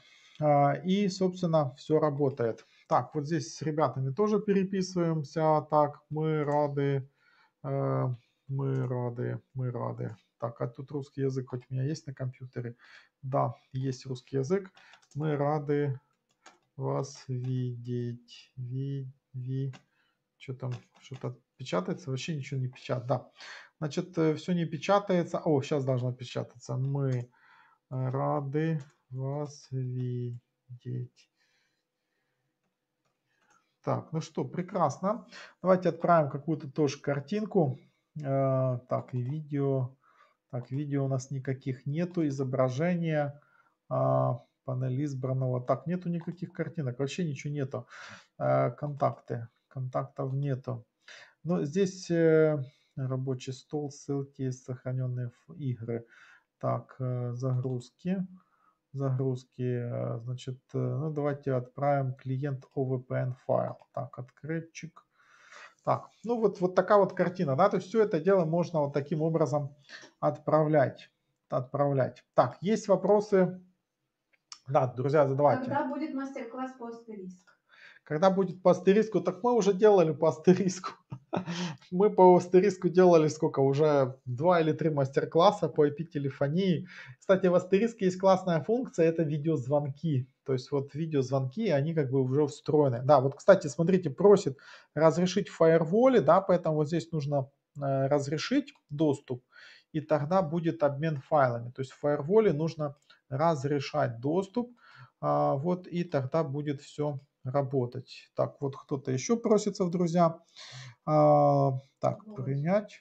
и, собственно, все работает. Так, вот здесь с ребятами тоже переписываемся. Так, мы рады, э, мы рады, мы рады. Так, а тут русский язык хоть у меня есть на компьютере? Да, есть русский язык. Мы рады вас видеть. Ви, ви. Что там, что-то печатается? Вообще ничего не печатает. Да. Значит, э, все не печатается. О, сейчас должно печататься. Мы э, рады вас видеть. Так, ну что, прекрасно. Давайте отправим какую-то тоже картинку. Э, так, и видео. Так, видео у нас никаких нету. Изображения Э, панель избранного. Так, нету никаких картинок. Вообще ничего нету. Э, контакты. Контактов нету. Но ну, здесь э, рабочий стол, ссылки, сохраненные игры. Так, э, загрузки. Загрузки загрузки. Э, значит, э, ну давайте отправим клиент OVPN файл. Так, открытчик. Так, ну вот, вот такая вот картина, да, то есть все это дело можно вот таким образом отправлять. Отправлять. Так, есть вопросы? Да, друзья, задавайте. Когда будет мастер-класс по астериску? Когда будет по астериску? Так мы уже делали по астериску. [laughs] Мы по астериску делали сколько? Уже два или три мастер-класса по IP-телефонии. Кстати, в астериске есть классная функция, это видеозвонки. То есть вот видеозвонки, они как бы уже встроены. Да, вот, кстати, смотрите, просит разрешить в да, поэтому вот здесь нужно э, разрешить доступ, и тогда будет обмен файлами. То есть в фаерволе нужно разрешать доступ, э, вот, и тогда будет все работать. Так, вот кто-то еще просится в друзья. А, так, принять.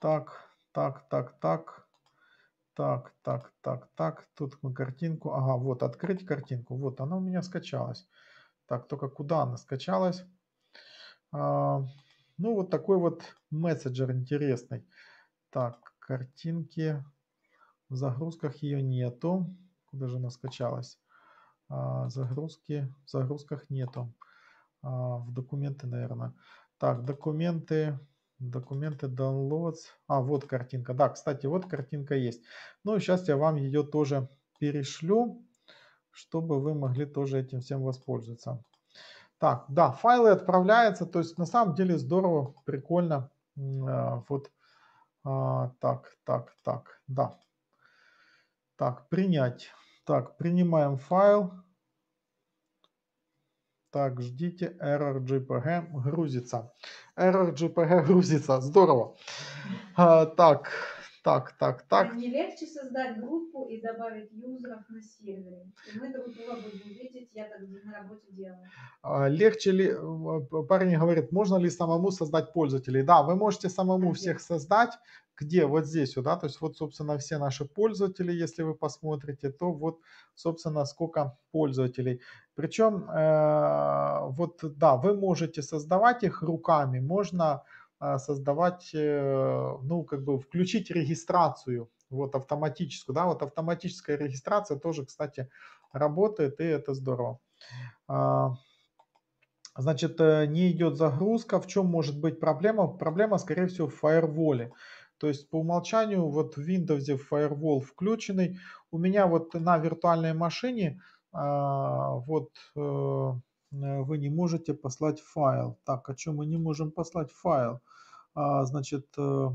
Так, так, так, так. Так, так, так, так. Тут мы картинку. Ага, вот, открыть картинку. Вот, она у меня скачалась. Так, только куда она скачалась? А, ну, вот такой вот месседжер интересный. Так, картинки. В загрузках ее нету. Куда же она скачалась? А, загрузки, в загрузках нету. А, в документы, наверное. Так, документы, документы, downloads. А, вот картинка. Да, кстати, вот картинка есть. Ну, сейчас я вам ее тоже перешлю, чтобы вы могли тоже этим всем воспользоваться. Так, да, файлы отправляются. То есть, на самом деле, здорово, прикольно. А, вот так, так, так, да. Так, принять. Так, принимаем файл. Так, ждите, error JPG грузится. Error JPG грузится, здорово. А, так, так, так, так. Не легче создать группу и добавить юзеров на сервере? И мы друг друга будем видеть, я так на работе делаю. А, легче ли, парень говорит, можно ли самому создать пользователей? Да, вы можете самому Конечно. всех создать, где? Вот здесь вот, да, то есть вот, собственно, все наши пользователи, если вы посмотрите, то вот, собственно, сколько пользователей. Причем, э, вот, да, вы можете создавать их руками, можно э, создавать, э, ну, как бы включить регистрацию, вот, автоматическую, да, вот автоматическая регистрация тоже, кстати, работает, и это здорово. А, значит, э, не идет загрузка. В чем может быть проблема? Проблема, скорее всего, в фаерволе. То есть по умолчанию вот в Windows Firewall включенный. У меня вот на виртуальной машине а, вот э, э, вы не можете послать файл. Так, о а чем мы не можем послать файл? А, значит, э,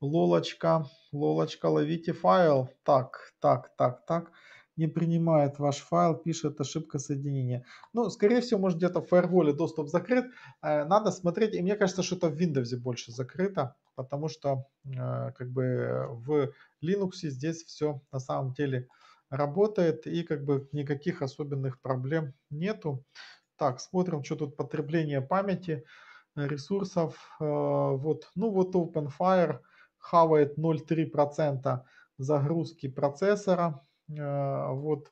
лолочка, лолочка, ловите файл. Так, так, так, так не принимает ваш файл, пишет ошибка соединения. Ну, скорее всего, может где-то в фаерволе доступ закрыт. Надо смотреть, и мне кажется, что это в Windows больше закрыто потому что э, как бы в Linux здесь все на самом деле работает и как бы никаких особенных проблем нету. Так, смотрим, что тут потребление памяти, э, ресурсов. Э, вот, ну вот OpenFire хавает 0,3% загрузки процессора. Вот,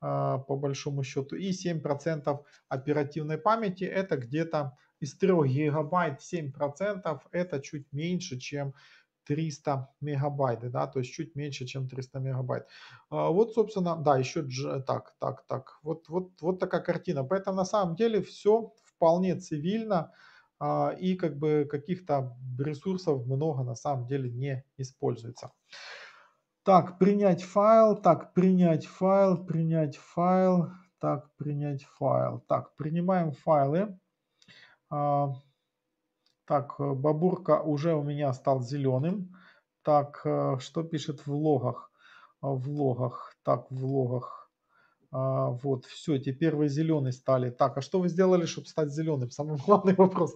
по большому счету. И 7% оперативной памяти это где-то из 3 гигабайт 7% это чуть меньше, чем 300 мегабайт, да, то есть чуть меньше, чем 300 мегабайт. А, вот, собственно, да, еще так, так, так, вот, вот, вот такая картина. Поэтому на самом деле все вполне цивильно а, и как бы каких-то ресурсов много на самом деле не используется. Так, принять файл, так, принять файл, принять файл, так, принять файл. Так, принимаем файлы. А, так, э, бабурка уже у меня стал зеленым. Так, э, что пишет в логах? А, в логах, так, в логах. А, вот, все, теперь вы зеленый стали. Так, а что вы сделали, чтобы стать зеленым? Самый [laughs] главный вопрос.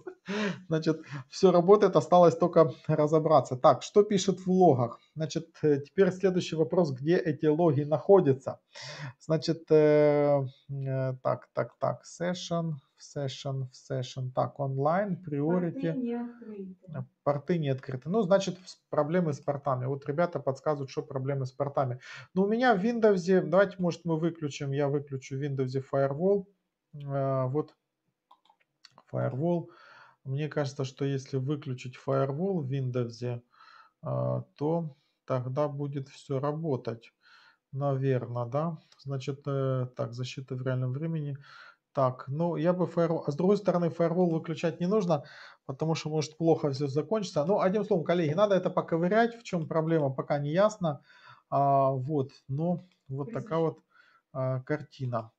Значит, все работает, осталось только разобраться. Так, что пишет в логах? Значит, э, теперь следующий вопрос, где эти логи находятся? Значит, так, так, так, session, в session, в session. Так, онлайн, приорити. Порты не открыты. Порты не открыты. Ну, значит, проблемы с портами. Вот ребята подсказывают, что проблемы с портами. Но у меня в Windows, давайте, может, мы выключим, я выключу в Windows Firewall. Э, вот Firewall. Мне кажется, что если выключить Firewall в Windows, э, то тогда будет все работать. Наверное, да. Значит, э, так, защита в реальном времени. Так, ну я бы фаервол... А с другой стороны, фаервол выключать не нужно, потому что может плохо все закончится. Ну, одним словом, коллеги, надо это поковырять, в чем проблема, пока не ясно. А, вот, ну, вот Призыв. такая вот а, картина.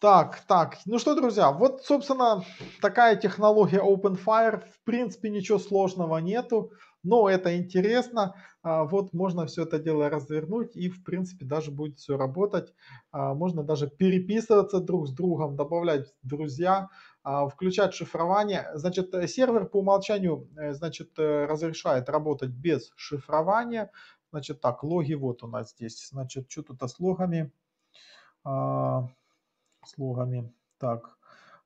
Так, так, ну что, друзья, вот, собственно, такая технология OpenFire, в принципе, ничего сложного нету но это интересно, а, вот можно все это дело развернуть и в принципе даже будет все работать, а, можно даже переписываться друг с другом, добавлять друзья, а, включать шифрование. Значит, э, сервер по умолчанию э, значит, э, разрешает работать без шифрования. Значит, так, логи вот у нас здесь. Значит, что тут с логами? А, с логами. Так,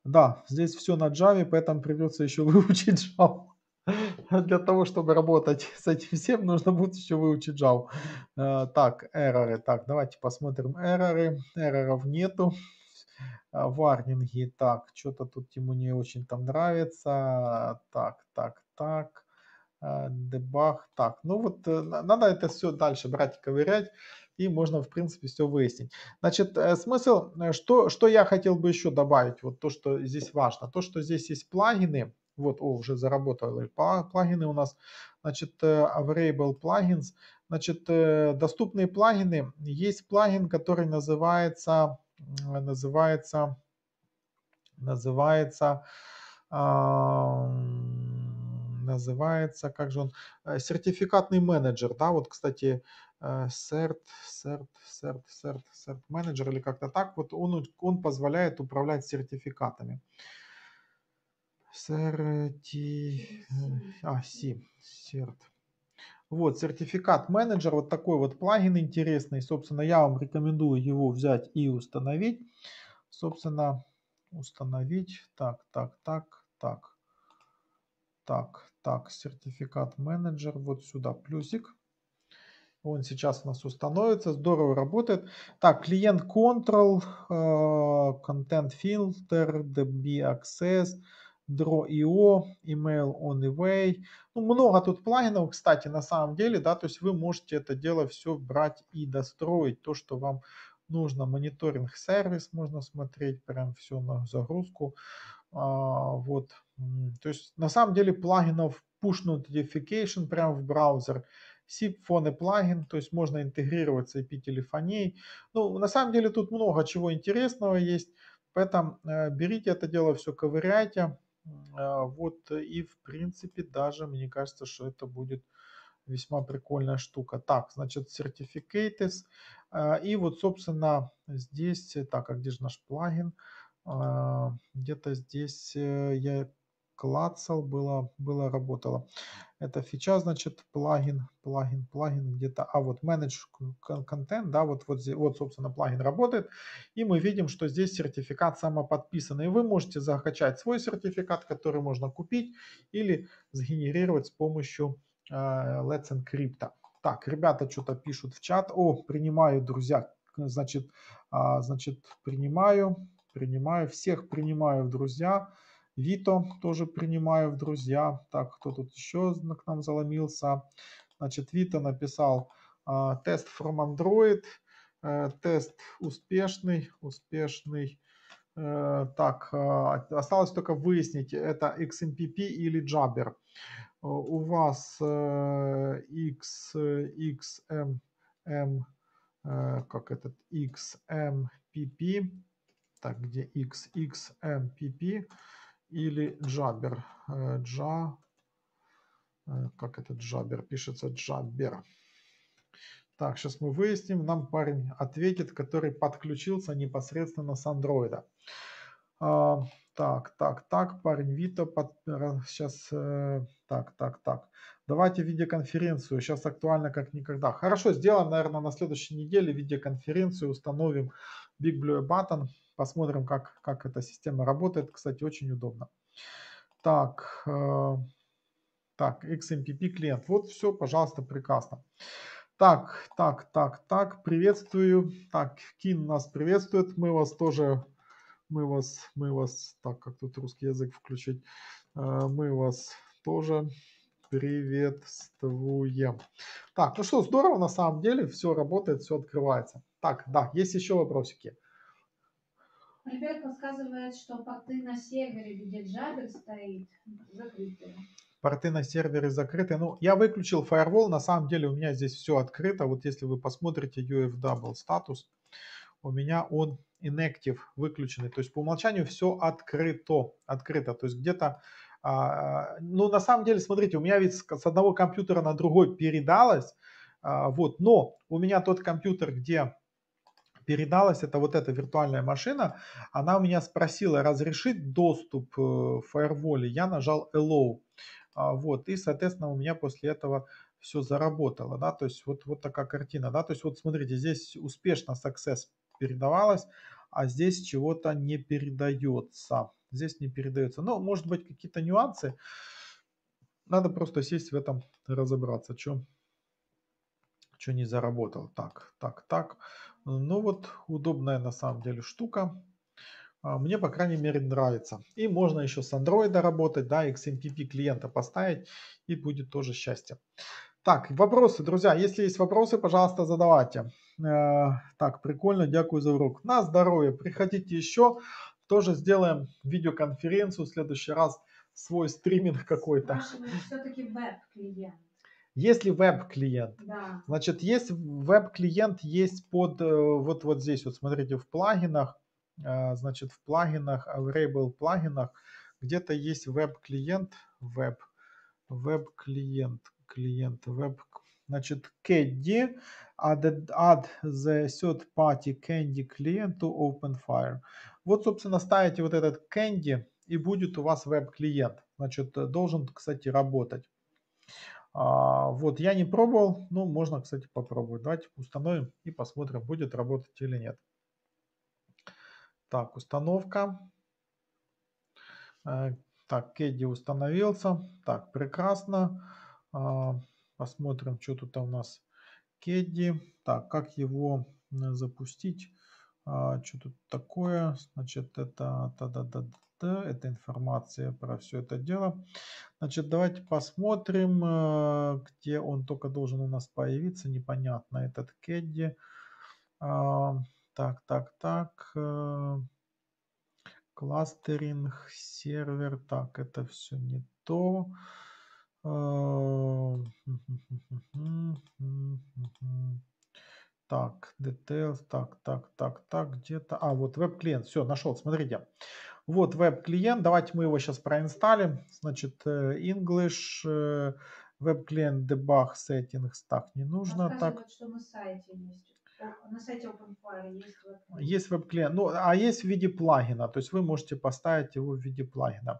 да, здесь все на Java, поэтому придется еще [laughs] выучить Java. [laughs] Для того, чтобы работать [laughs] с этим всем, нужно будет еще выучить Java. Э, так, эроры. Так, давайте посмотрим эроры. Эроров нету. Э, варнинги. Так, что-то тут ему не очень там нравится. Так, так, так. Э, дебаг. Так, ну вот надо это все дальше брать и ковырять и можно, в принципе, все выяснить. Значит, смысл, что, что я хотел бы еще добавить, вот то, что здесь важно, то, что здесь есть плагины, вот, о, уже заработали плагины у нас. Значит, э, а Available Plugins. Значит, э, доступные плагины. Есть плагин, который называется, называется, называется, называется, как же он, э, сертификатный менеджер, да, вот, кстати, CERT, CERT, CERT, CERT, CERT manager или как-то так, вот он, он позволяет управлять сертификатами. Uh, Серти... Э, а, си. Серт. Вот, сертификат менеджер, вот такой вот плагин интересный. Собственно, я вам рекомендую его взять и установить. Собственно, установить. Так, так, так, так. Так, так, сертификат менеджер. Вот сюда плюсик. Он сейчас у нас установится, здорово работает. Так, клиент control, э, content filter, db access, Draw.io, Email on the way, Ну, много тут плагинов, кстати, на самом деле, да, то есть вы можете это дело все брать и достроить, то, что вам нужно. Мониторинг сервис можно смотреть, прям все на загрузку. А, вот, то есть на самом деле плагинов Push Notification прям в браузер. SIP, фоны, плагин, то есть можно интегрировать с IP-телефонией. Ну, на самом деле тут много чего интересного есть, поэтому э, берите это дело, все ковыряйте, а, вот, э, и в принципе даже мне кажется, что это будет весьма прикольная штука. Так, значит, certificates. А, и вот, собственно, здесь, э, так, а где же наш плагин? А, где-то здесь э, я клацал, было, было, работало. Это фича, значит, плагин, плагин, плагин где-то. А вот manage контент, да, вот, вот, вот, собственно, плагин работает. И мы видим, что здесь сертификат самоподписанный. Вы можете закачать свой сертификат, который можно купить или сгенерировать с помощью э, Let's Encrypt. Так, ребята что-то пишут в чат. О, принимаю, друзья. Значит, а, значит, принимаю, принимаю, всех принимаю в друзья. Вито тоже принимаю в друзья. Так, кто тут еще к нам заломился? Значит, Вито написал а, тест from Android. Э, тест успешный, успешный. Э, так, а, осталось только выяснить, это XMPP эм или Jabber. у вас э, X, XMM, M, как этот XMPP, эм так, где X, XMPP, или джабер. Э, джа, э, как это джабер, пишется джабер. Так, сейчас мы выясним, нам парень ответит, который подключился непосредственно с андроида. А, так, так, так, парень Вита, под... сейчас, э, так, так, так. Давайте видеоконференцию, сейчас актуально как никогда. Хорошо, сделаем, наверное, на следующей неделе видеоконференцию, установим Big Blue Button. Посмотрим, как, как эта система работает. Кстати, очень удобно. Так, э, так, XMPP клиент. Вот все, пожалуйста, прекрасно. Так, так, так, так, приветствую. Так, Кин нас приветствует. Мы вас тоже, мы вас, мы вас, так, как тут русский язык включить, э, мы вас тоже приветствуем. Так, ну что, здорово на самом деле, все работает, все открывается. Так, да, есть еще вопросики. Припев подсказывает, что порты на сервере, где Jabber стоит, закрыты. Порты на сервере закрыты. Ну, я выключил firewall. На самом деле у меня здесь все открыто. Вот если вы посмотрите UFW статус, у меня он inactive выключенный. То есть по умолчанию все открыто. Открыто. То есть где-то а, ну, на самом деле, смотрите, у меня ведь с одного компьютера на другой передалось, а, вот, но у меня тот компьютер, где передалась, это вот эта виртуальная машина, она у меня спросила разрешить доступ э, в фаерволе, я нажал Allow, а, вот, и, соответственно, у меня после этого все заработало, да, то есть вот, вот такая картина, да, то есть вот смотрите, здесь успешно success передавалось, а здесь чего-то не передается, здесь не передается, но может быть, какие-то нюансы, надо просто сесть в этом разобраться, что что не заработал. Так, так, так. Ну вот, удобная на самом деле штука. А, мне, по крайней мере, нравится. И можно еще с Android работать, да, XMPP клиента поставить, и будет тоже счастье. Так, вопросы, друзья, если есть вопросы, пожалуйста, задавайте. А, так, прикольно, дякую за урок. На здоровье, приходите еще, тоже сделаем видеоконференцию в следующий раз свой стриминг какой-то. Все-таки веб-клиент. Если веб-клиент, да. значит, есть веб-клиент, есть под э, вот вот здесь вот, смотрите, в плагинах, э, значит, в плагинах, в Avrable плагинах, где-то есть веб-клиент, веб, веб-клиент, клиент, веб, значит, Caddy, add, add the third party Candy client to OpenFire. Вот, собственно, ставите вот этот Candy, и будет у вас веб-клиент. Значит, э, должен, кстати, работать. А, вот, я не пробовал, но можно, кстати, попробовать. Давайте установим и посмотрим, будет работать или нет. Так, установка. Э, так, Кедди установился. Так, прекрасно. А, посмотрим, что тут у нас Кедди. Так, как его э, запустить? А, что тут такое? Значит, это... Та -да -да -да да, это информация про все это дело. Значит, давайте посмотрим, э, где он только должен у нас появиться, непонятно, этот кедди. А, так, так, так, э, кластеринг, сервер, так, это все не то. Э, хм, хм, хм, так, details, так, так, так, так, где-то... А, вот веб-клиент, все, нашел, смотрите. Вот веб-клиент, давайте мы его сейчас проинсталим. Значит, э, English, э, веб-клиент, debug, settings, так, не нужно. так. Вот, что на сайте есть. На сайте OpenFire есть веб-клиент. Есть веб-клиент, ну, а есть в виде плагина, то есть вы можете поставить его в виде плагина.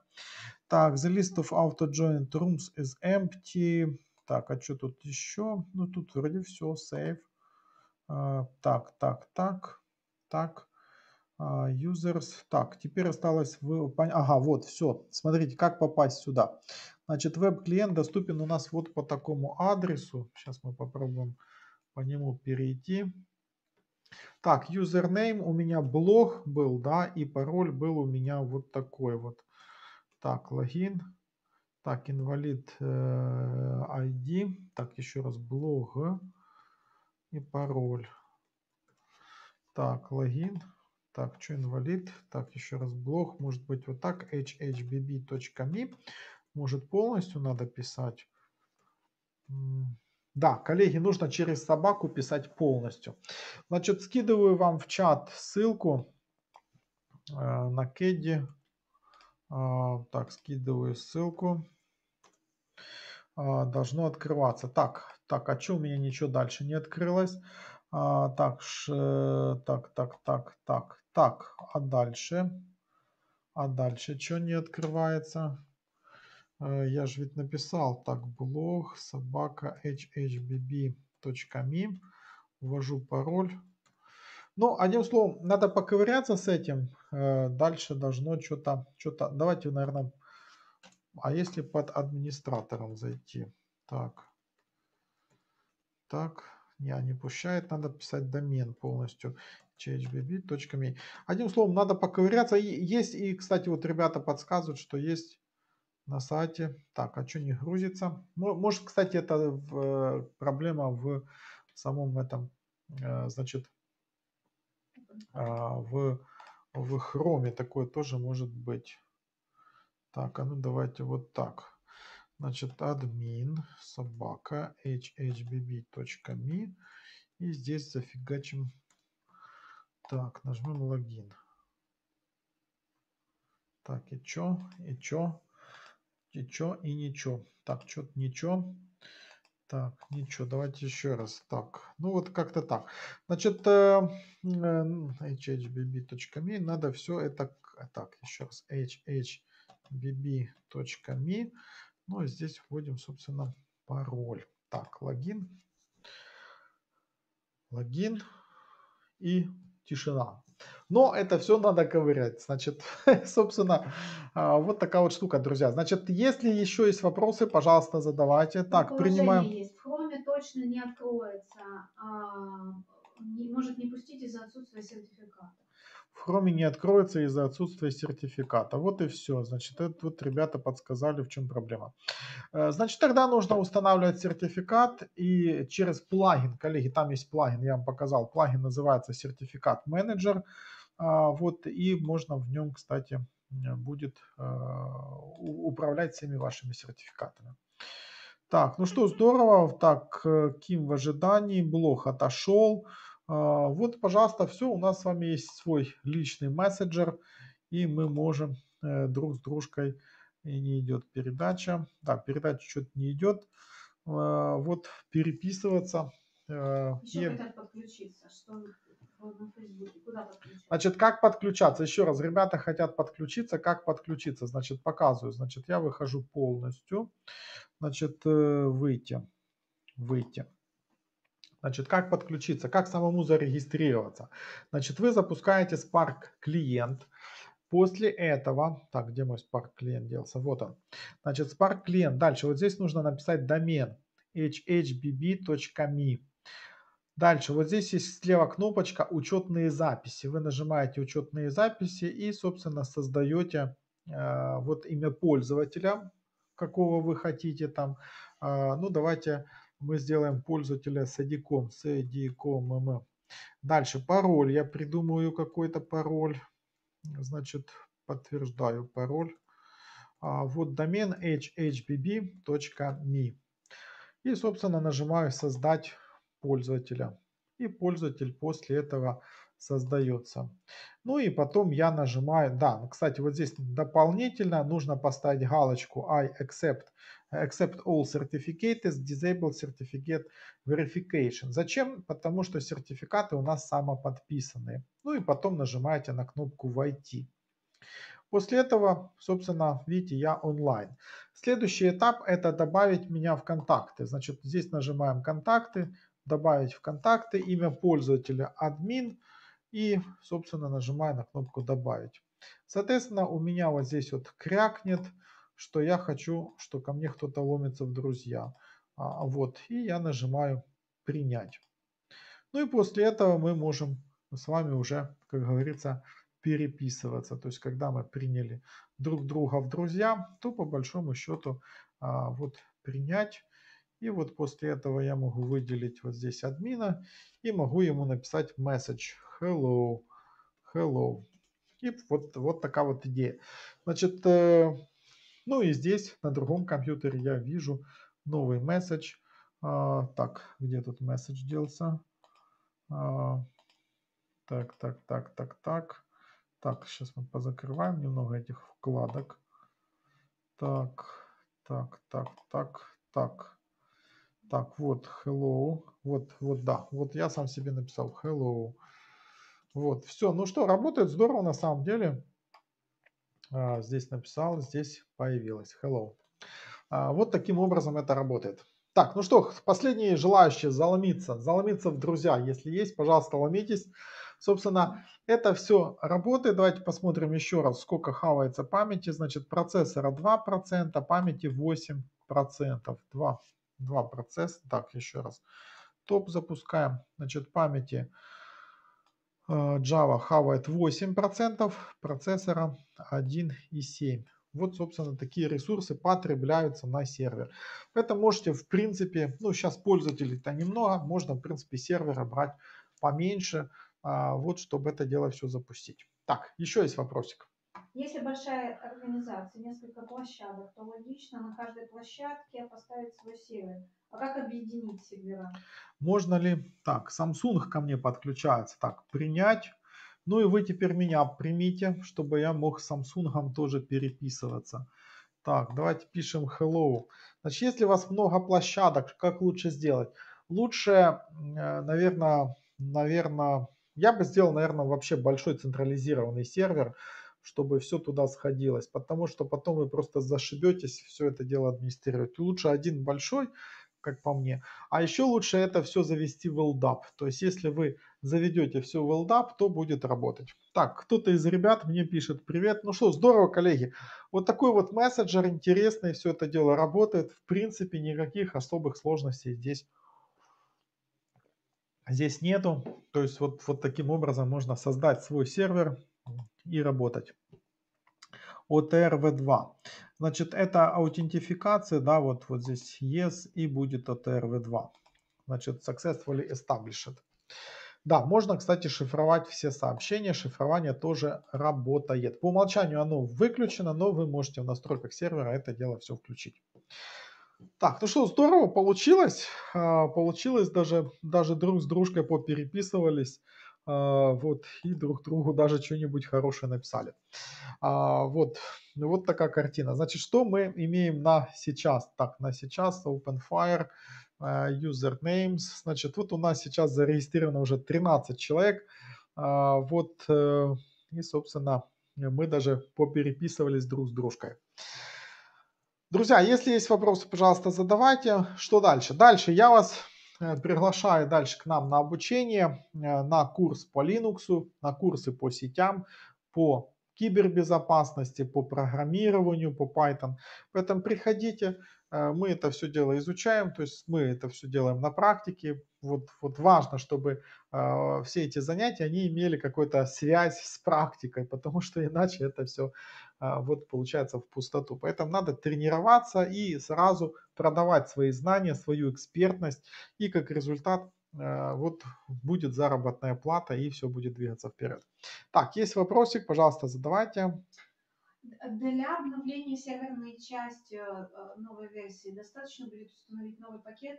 Так, the list of auto-joined rooms is empty. Так, а что тут еще? Ну, тут вроде все, save. А, так, так, так, так. А, users. Так, теперь осталось... В... Ага, вот, все. Смотрите, как попасть сюда. Значит, веб-клиент доступен у нас вот по такому адресу. Сейчас мы попробуем по нему перейти. Так, username у меня блог был, да, и пароль был у меня вот такой вот. Так, логин. Так, инвалид э, ID. Так, еще раз блог і пароль. Так, логин. Так, что инвалид? Так, еще раз блог. Может быть, вот так. hhbb.me. Может, полностью надо писать. Да, коллеги, нужно через собаку писать полностью. Значит, скидываю вам в чат ссылку на Кедди. Так, скидываю ссылку. Должно открываться. Так, так, а что у меня ничего дальше не открылось? А, так, ш, так, так, так, так, так. А дальше? А дальше что не открывается? Э, я же ведь написал так блог собака hhbb.me ввожу пароль. Ну, одним словом, надо поковыряться с этим. Э, дальше должно что-то... что-то. Давайте, наверное... А если под администратором зайти? Так. Так, я не пущает, надо писать домен полностью chhbb.me. Одним словом, надо поковыряться. Есть, и, кстати, вот ребята подсказывают, что есть на сайте. Так, а что не грузится? Ну, может, кстати, это э, проблема в самом этом, э, значит, а, в, в хроме такое тоже может быть. Так, а ну давайте вот так. Значит, админ собака hhbb.me. И здесь зафигачим. Так, нажмем логин. Так, и чё, и чё, и чё, и ничего. Так, чё-то ничего. Так, ничего, давайте еще раз. Так, ну вот как-то так. Значит, hhbb.me э, э, надо все это... Так, еще раз, hhbb.me ну, и а здесь вводим, собственно, пароль. Так, логин. Логин и тишина. Но это все надо ковырять. Значит, [laughs] собственно, а, вот такая вот штука, друзья. Значит, если еще есть вопросы, пожалуйста, задавайте. Ну, так, ну, принимаем. Есть. В Chrome точно не откроется. А, не, может не пустить из-за отсутствия сертификата в Chrome не откроется из-за отсутствия сертификата. Вот и все. Значит, это вот ребята подсказали, в чем проблема. Э, значит, тогда нужно устанавливать сертификат и через плагин, коллеги, там есть плагин, я вам показал, плагин называется сертификат менеджер. А, вот, и можно в нем, кстати, будет э, управлять всеми вашими сертификатами. Так, ну что, здорово. Так, э, Ким в ожидании, блог отошел. А, вот, пожалуйста, все. У нас с вами есть свой личный мессенджер, и мы можем э, друг с дружкой и не идет передача. Да, передача что-то не идет. А, вот переписываться. Еще э, ну, и... хотят подключиться. Что куда Значит, как подключаться? Еще раз, ребята хотят подключиться. Как подключиться? Значит, показываю. Значит, я выхожу полностью. Значит, э, выйти. Выйти. Значит, как подключиться, как самому зарегистрироваться. Значит, вы запускаете Spark клиент. После этого, так, где мой Spark клиент делся? Вот он. Значит, Spark клиент. Дальше, вот здесь нужно написать домен hhbb.me. Дальше, вот здесь есть слева кнопочка «Учетные записи». Вы нажимаете «Учетные записи» и, собственно, создаете э, вот имя пользователя, какого вы хотите там. Э, ну, давайте мы сделаем пользователя садиком, садиком, мм. Дальше пароль. Я придумаю какой-то пароль. Значит, подтверждаю пароль. А, вот домен hhbb.me. И, собственно, нажимаю создать пользователя. И пользователь после этого создается. Ну и потом я нажимаю, да, ну, кстати, вот здесь дополнительно нужно поставить галочку I accept, accept all certificates, disable certificate verification. Зачем? Потому что сертификаты у нас самоподписанные. Ну и потом нажимаете на кнопку войти. После этого, собственно, видите, я онлайн. Следующий этап это добавить меня в контакты. Значит, здесь нажимаем контакты, добавить в контакты, имя пользователя админ, и, собственно, нажимаю на кнопку «Добавить». Соответственно, у меня вот здесь вот крякнет, что я хочу, что ко мне кто-то ломится в друзья. А, вот, и я нажимаю «Принять». Ну и после этого мы можем с вами уже, как говорится, переписываться. То есть, когда мы приняли друг друга в друзья, то по большому счету а, вот «Принять» И вот после этого я могу выделить вот здесь админа и могу ему написать message hello, hello. И вот, вот такая вот идея. Значит, ну и здесь на другом компьютере я вижу новый месседж. Так, где тут месседж делся? Так, так, так, так, так. Так, сейчас мы позакрываем немного этих вкладок. Так, так, так, так, так. Так, вот, hello. Вот, вот, да, вот я сам себе написал hello. Вот, все. Ну что, работает здорово на самом деле. А, здесь написал, здесь появилось. Hello. А, вот таким образом это работает. Так, ну что, последние желающие заломиться, заломиться в друзья, если есть, пожалуйста, ломитесь. Собственно, это все работает. Давайте посмотрим еще раз, сколько хавается памяти. Значит, процессора 2%, памяти 8%. 2, 2 процесса. Так, еще раз. Топ запускаем. Значит, памяти Э, Java хавает 8% процессора 1,7%. Вот, собственно, такие ресурсы потребляются на сервер. Это можете, в принципе, ну, сейчас пользователей-то немного, можно, в принципе, сервера брать поменьше, а, вот, чтобы это дело все запустить. Так, еще есть вопросик. Если большая организация, несколько площадок, то логично на каждой площадке поставить свой сервер. А как объединить сервера? Можно ли... Так, Samsung ко мне подключается. Так, принять. Ну и вы теперь меня примите, чтобы я мог с Samsung тоже переписываться. Так, давайте пишем hello. Значит, если у вас много площадок, как лучше сделать? Лучше, наверное, э, наверное, я бы сделал, наверное, вообще большой централизированный сервер, чтобы все туда сходилось, потому что потом вы просто зашибетесь все это дело администрировать. Лучше один большой как по мне. А еще лучше это все завести в LDAP. То есть, если вы заведете все в LDAP, то будет работать. Так, кто-то из ребят мне пишет привет. Ну что, здорово, коллеги. Вот такой вот мессенджер интересный, все это дело работает. В принципе, никаких особых сложностей здесь здесь нету. То есть вот, вот таким образом можно создать свой сервер и работать. OTRv2. Значит, это аутентификация, да, вот, вот здесь yes и будет OTRv2. Значит, successfully established. Да, можно, кстати, шифровать все сообщения. Шифрование тоже работает. По умолчанию оно выключено, но вы можете в настройках сервера это дело все включить. Так, ну что, здорово получилось. А, получилось даже, даже друг с дружкой попереписывались. А, вот, и друг другу даже что-нибудь хорошее написали. А, вот, ну, вот такая картина. Значит, что мы имеем на сейчас? Так, на сейчас OpenFire, usernames. А, Значит, вот у нас сейчас зарегистрировано уже 13 человек. А, вот, э, и, собственно, мы даже попереписывались друг с дружкой. Друзья, если есть вопросы, пожалуйста, задавайте. Что дальше? Дальше я вас Э, приглашаю дальше к нам на обучение, э, на курс по Linux, на курсы по сетям, по кибербезопасности, по программированию, по Python. Поэтому приходите, э, мы это все дело изучаем, то есть мы это все делаем на практике. Вот, вот важно, чтобы все эти занятия, они имели какую-то связь с практикой, [laughs] потому что иначе это все а, вот получается в пустоту. Поэтому надо тренироваться и сразу продавать свои знания, свою экспертность. И как результат а, вот будет заработная плата и все будет двигаться вперед. Так, есть вопросик, пожалуйста, задавайте. Для обновления серверной части э, новой версии достаточно будет установить новый пакет?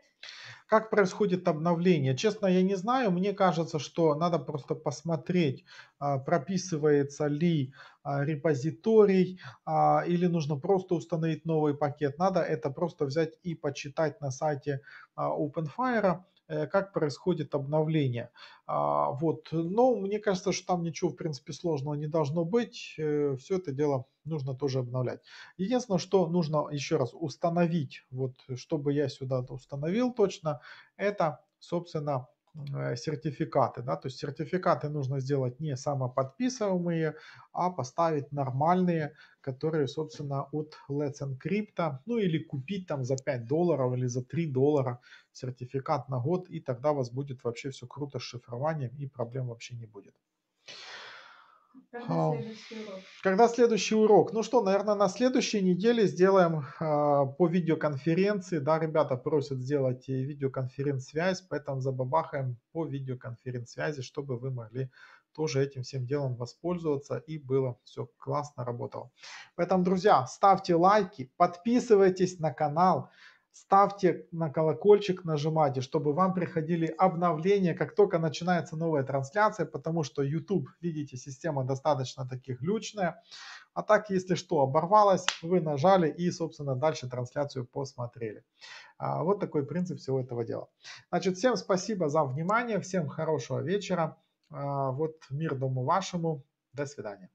Как происходит обновление? Честно, я не знаю. Мне кажется, что надо просто посмотреть, а, прописывается ли а, репозиторий а, или нужно просто установить новый пакет. Надо это просто взять и почитать на сайте OpenFire. Э, как происходит обновление. А, вот. Но мне кажется, что там ничего, в принципе, сложного не должно быть. Э, Все это дело нужно тоже обновлять. Единственное, что нужно еще раз установить, вот чтобы я сюда установил точно, это, собственно, Э, сертификаты. Да? То есть сертификаты нужно сделать не самоподписываемые, а поставить нормальные, которые, собственно, от Let's Encrypt, ну или купить там за 5 долларов или за 3 доллара сертификат на год, и тогда у вас будет вообще все круто с шифрованием и проблем вообще не будет. Когда следующий урок? Когда следующий урок? Ну что, наверное, на следующей неделе сделаем э, по видеоконференции. Да, ребята просят сделать видеоконференц-связь, поэтому забабахаем по видеоконференц-связи, чтобы вы могли тоже этим всем делом воспользоваться и было все классно работало. Поэтому, друзья, ставьте лайки, подписывайтесь на канал ставьте на колокольчик, нажимайте, чтобы вам приходили обновления, как только начинается новая трансляция, потому что YouTube, видите, система достаточно таки глючная. А так, если что, оборвалось, вы нажали и, собственно, дальше трансляцию посмотрели. А, вот такой принцип всего этого дела. Значит, всем спасибо за внимание, всем хорошего вечера. А, вот мир дому вашему. До свидания.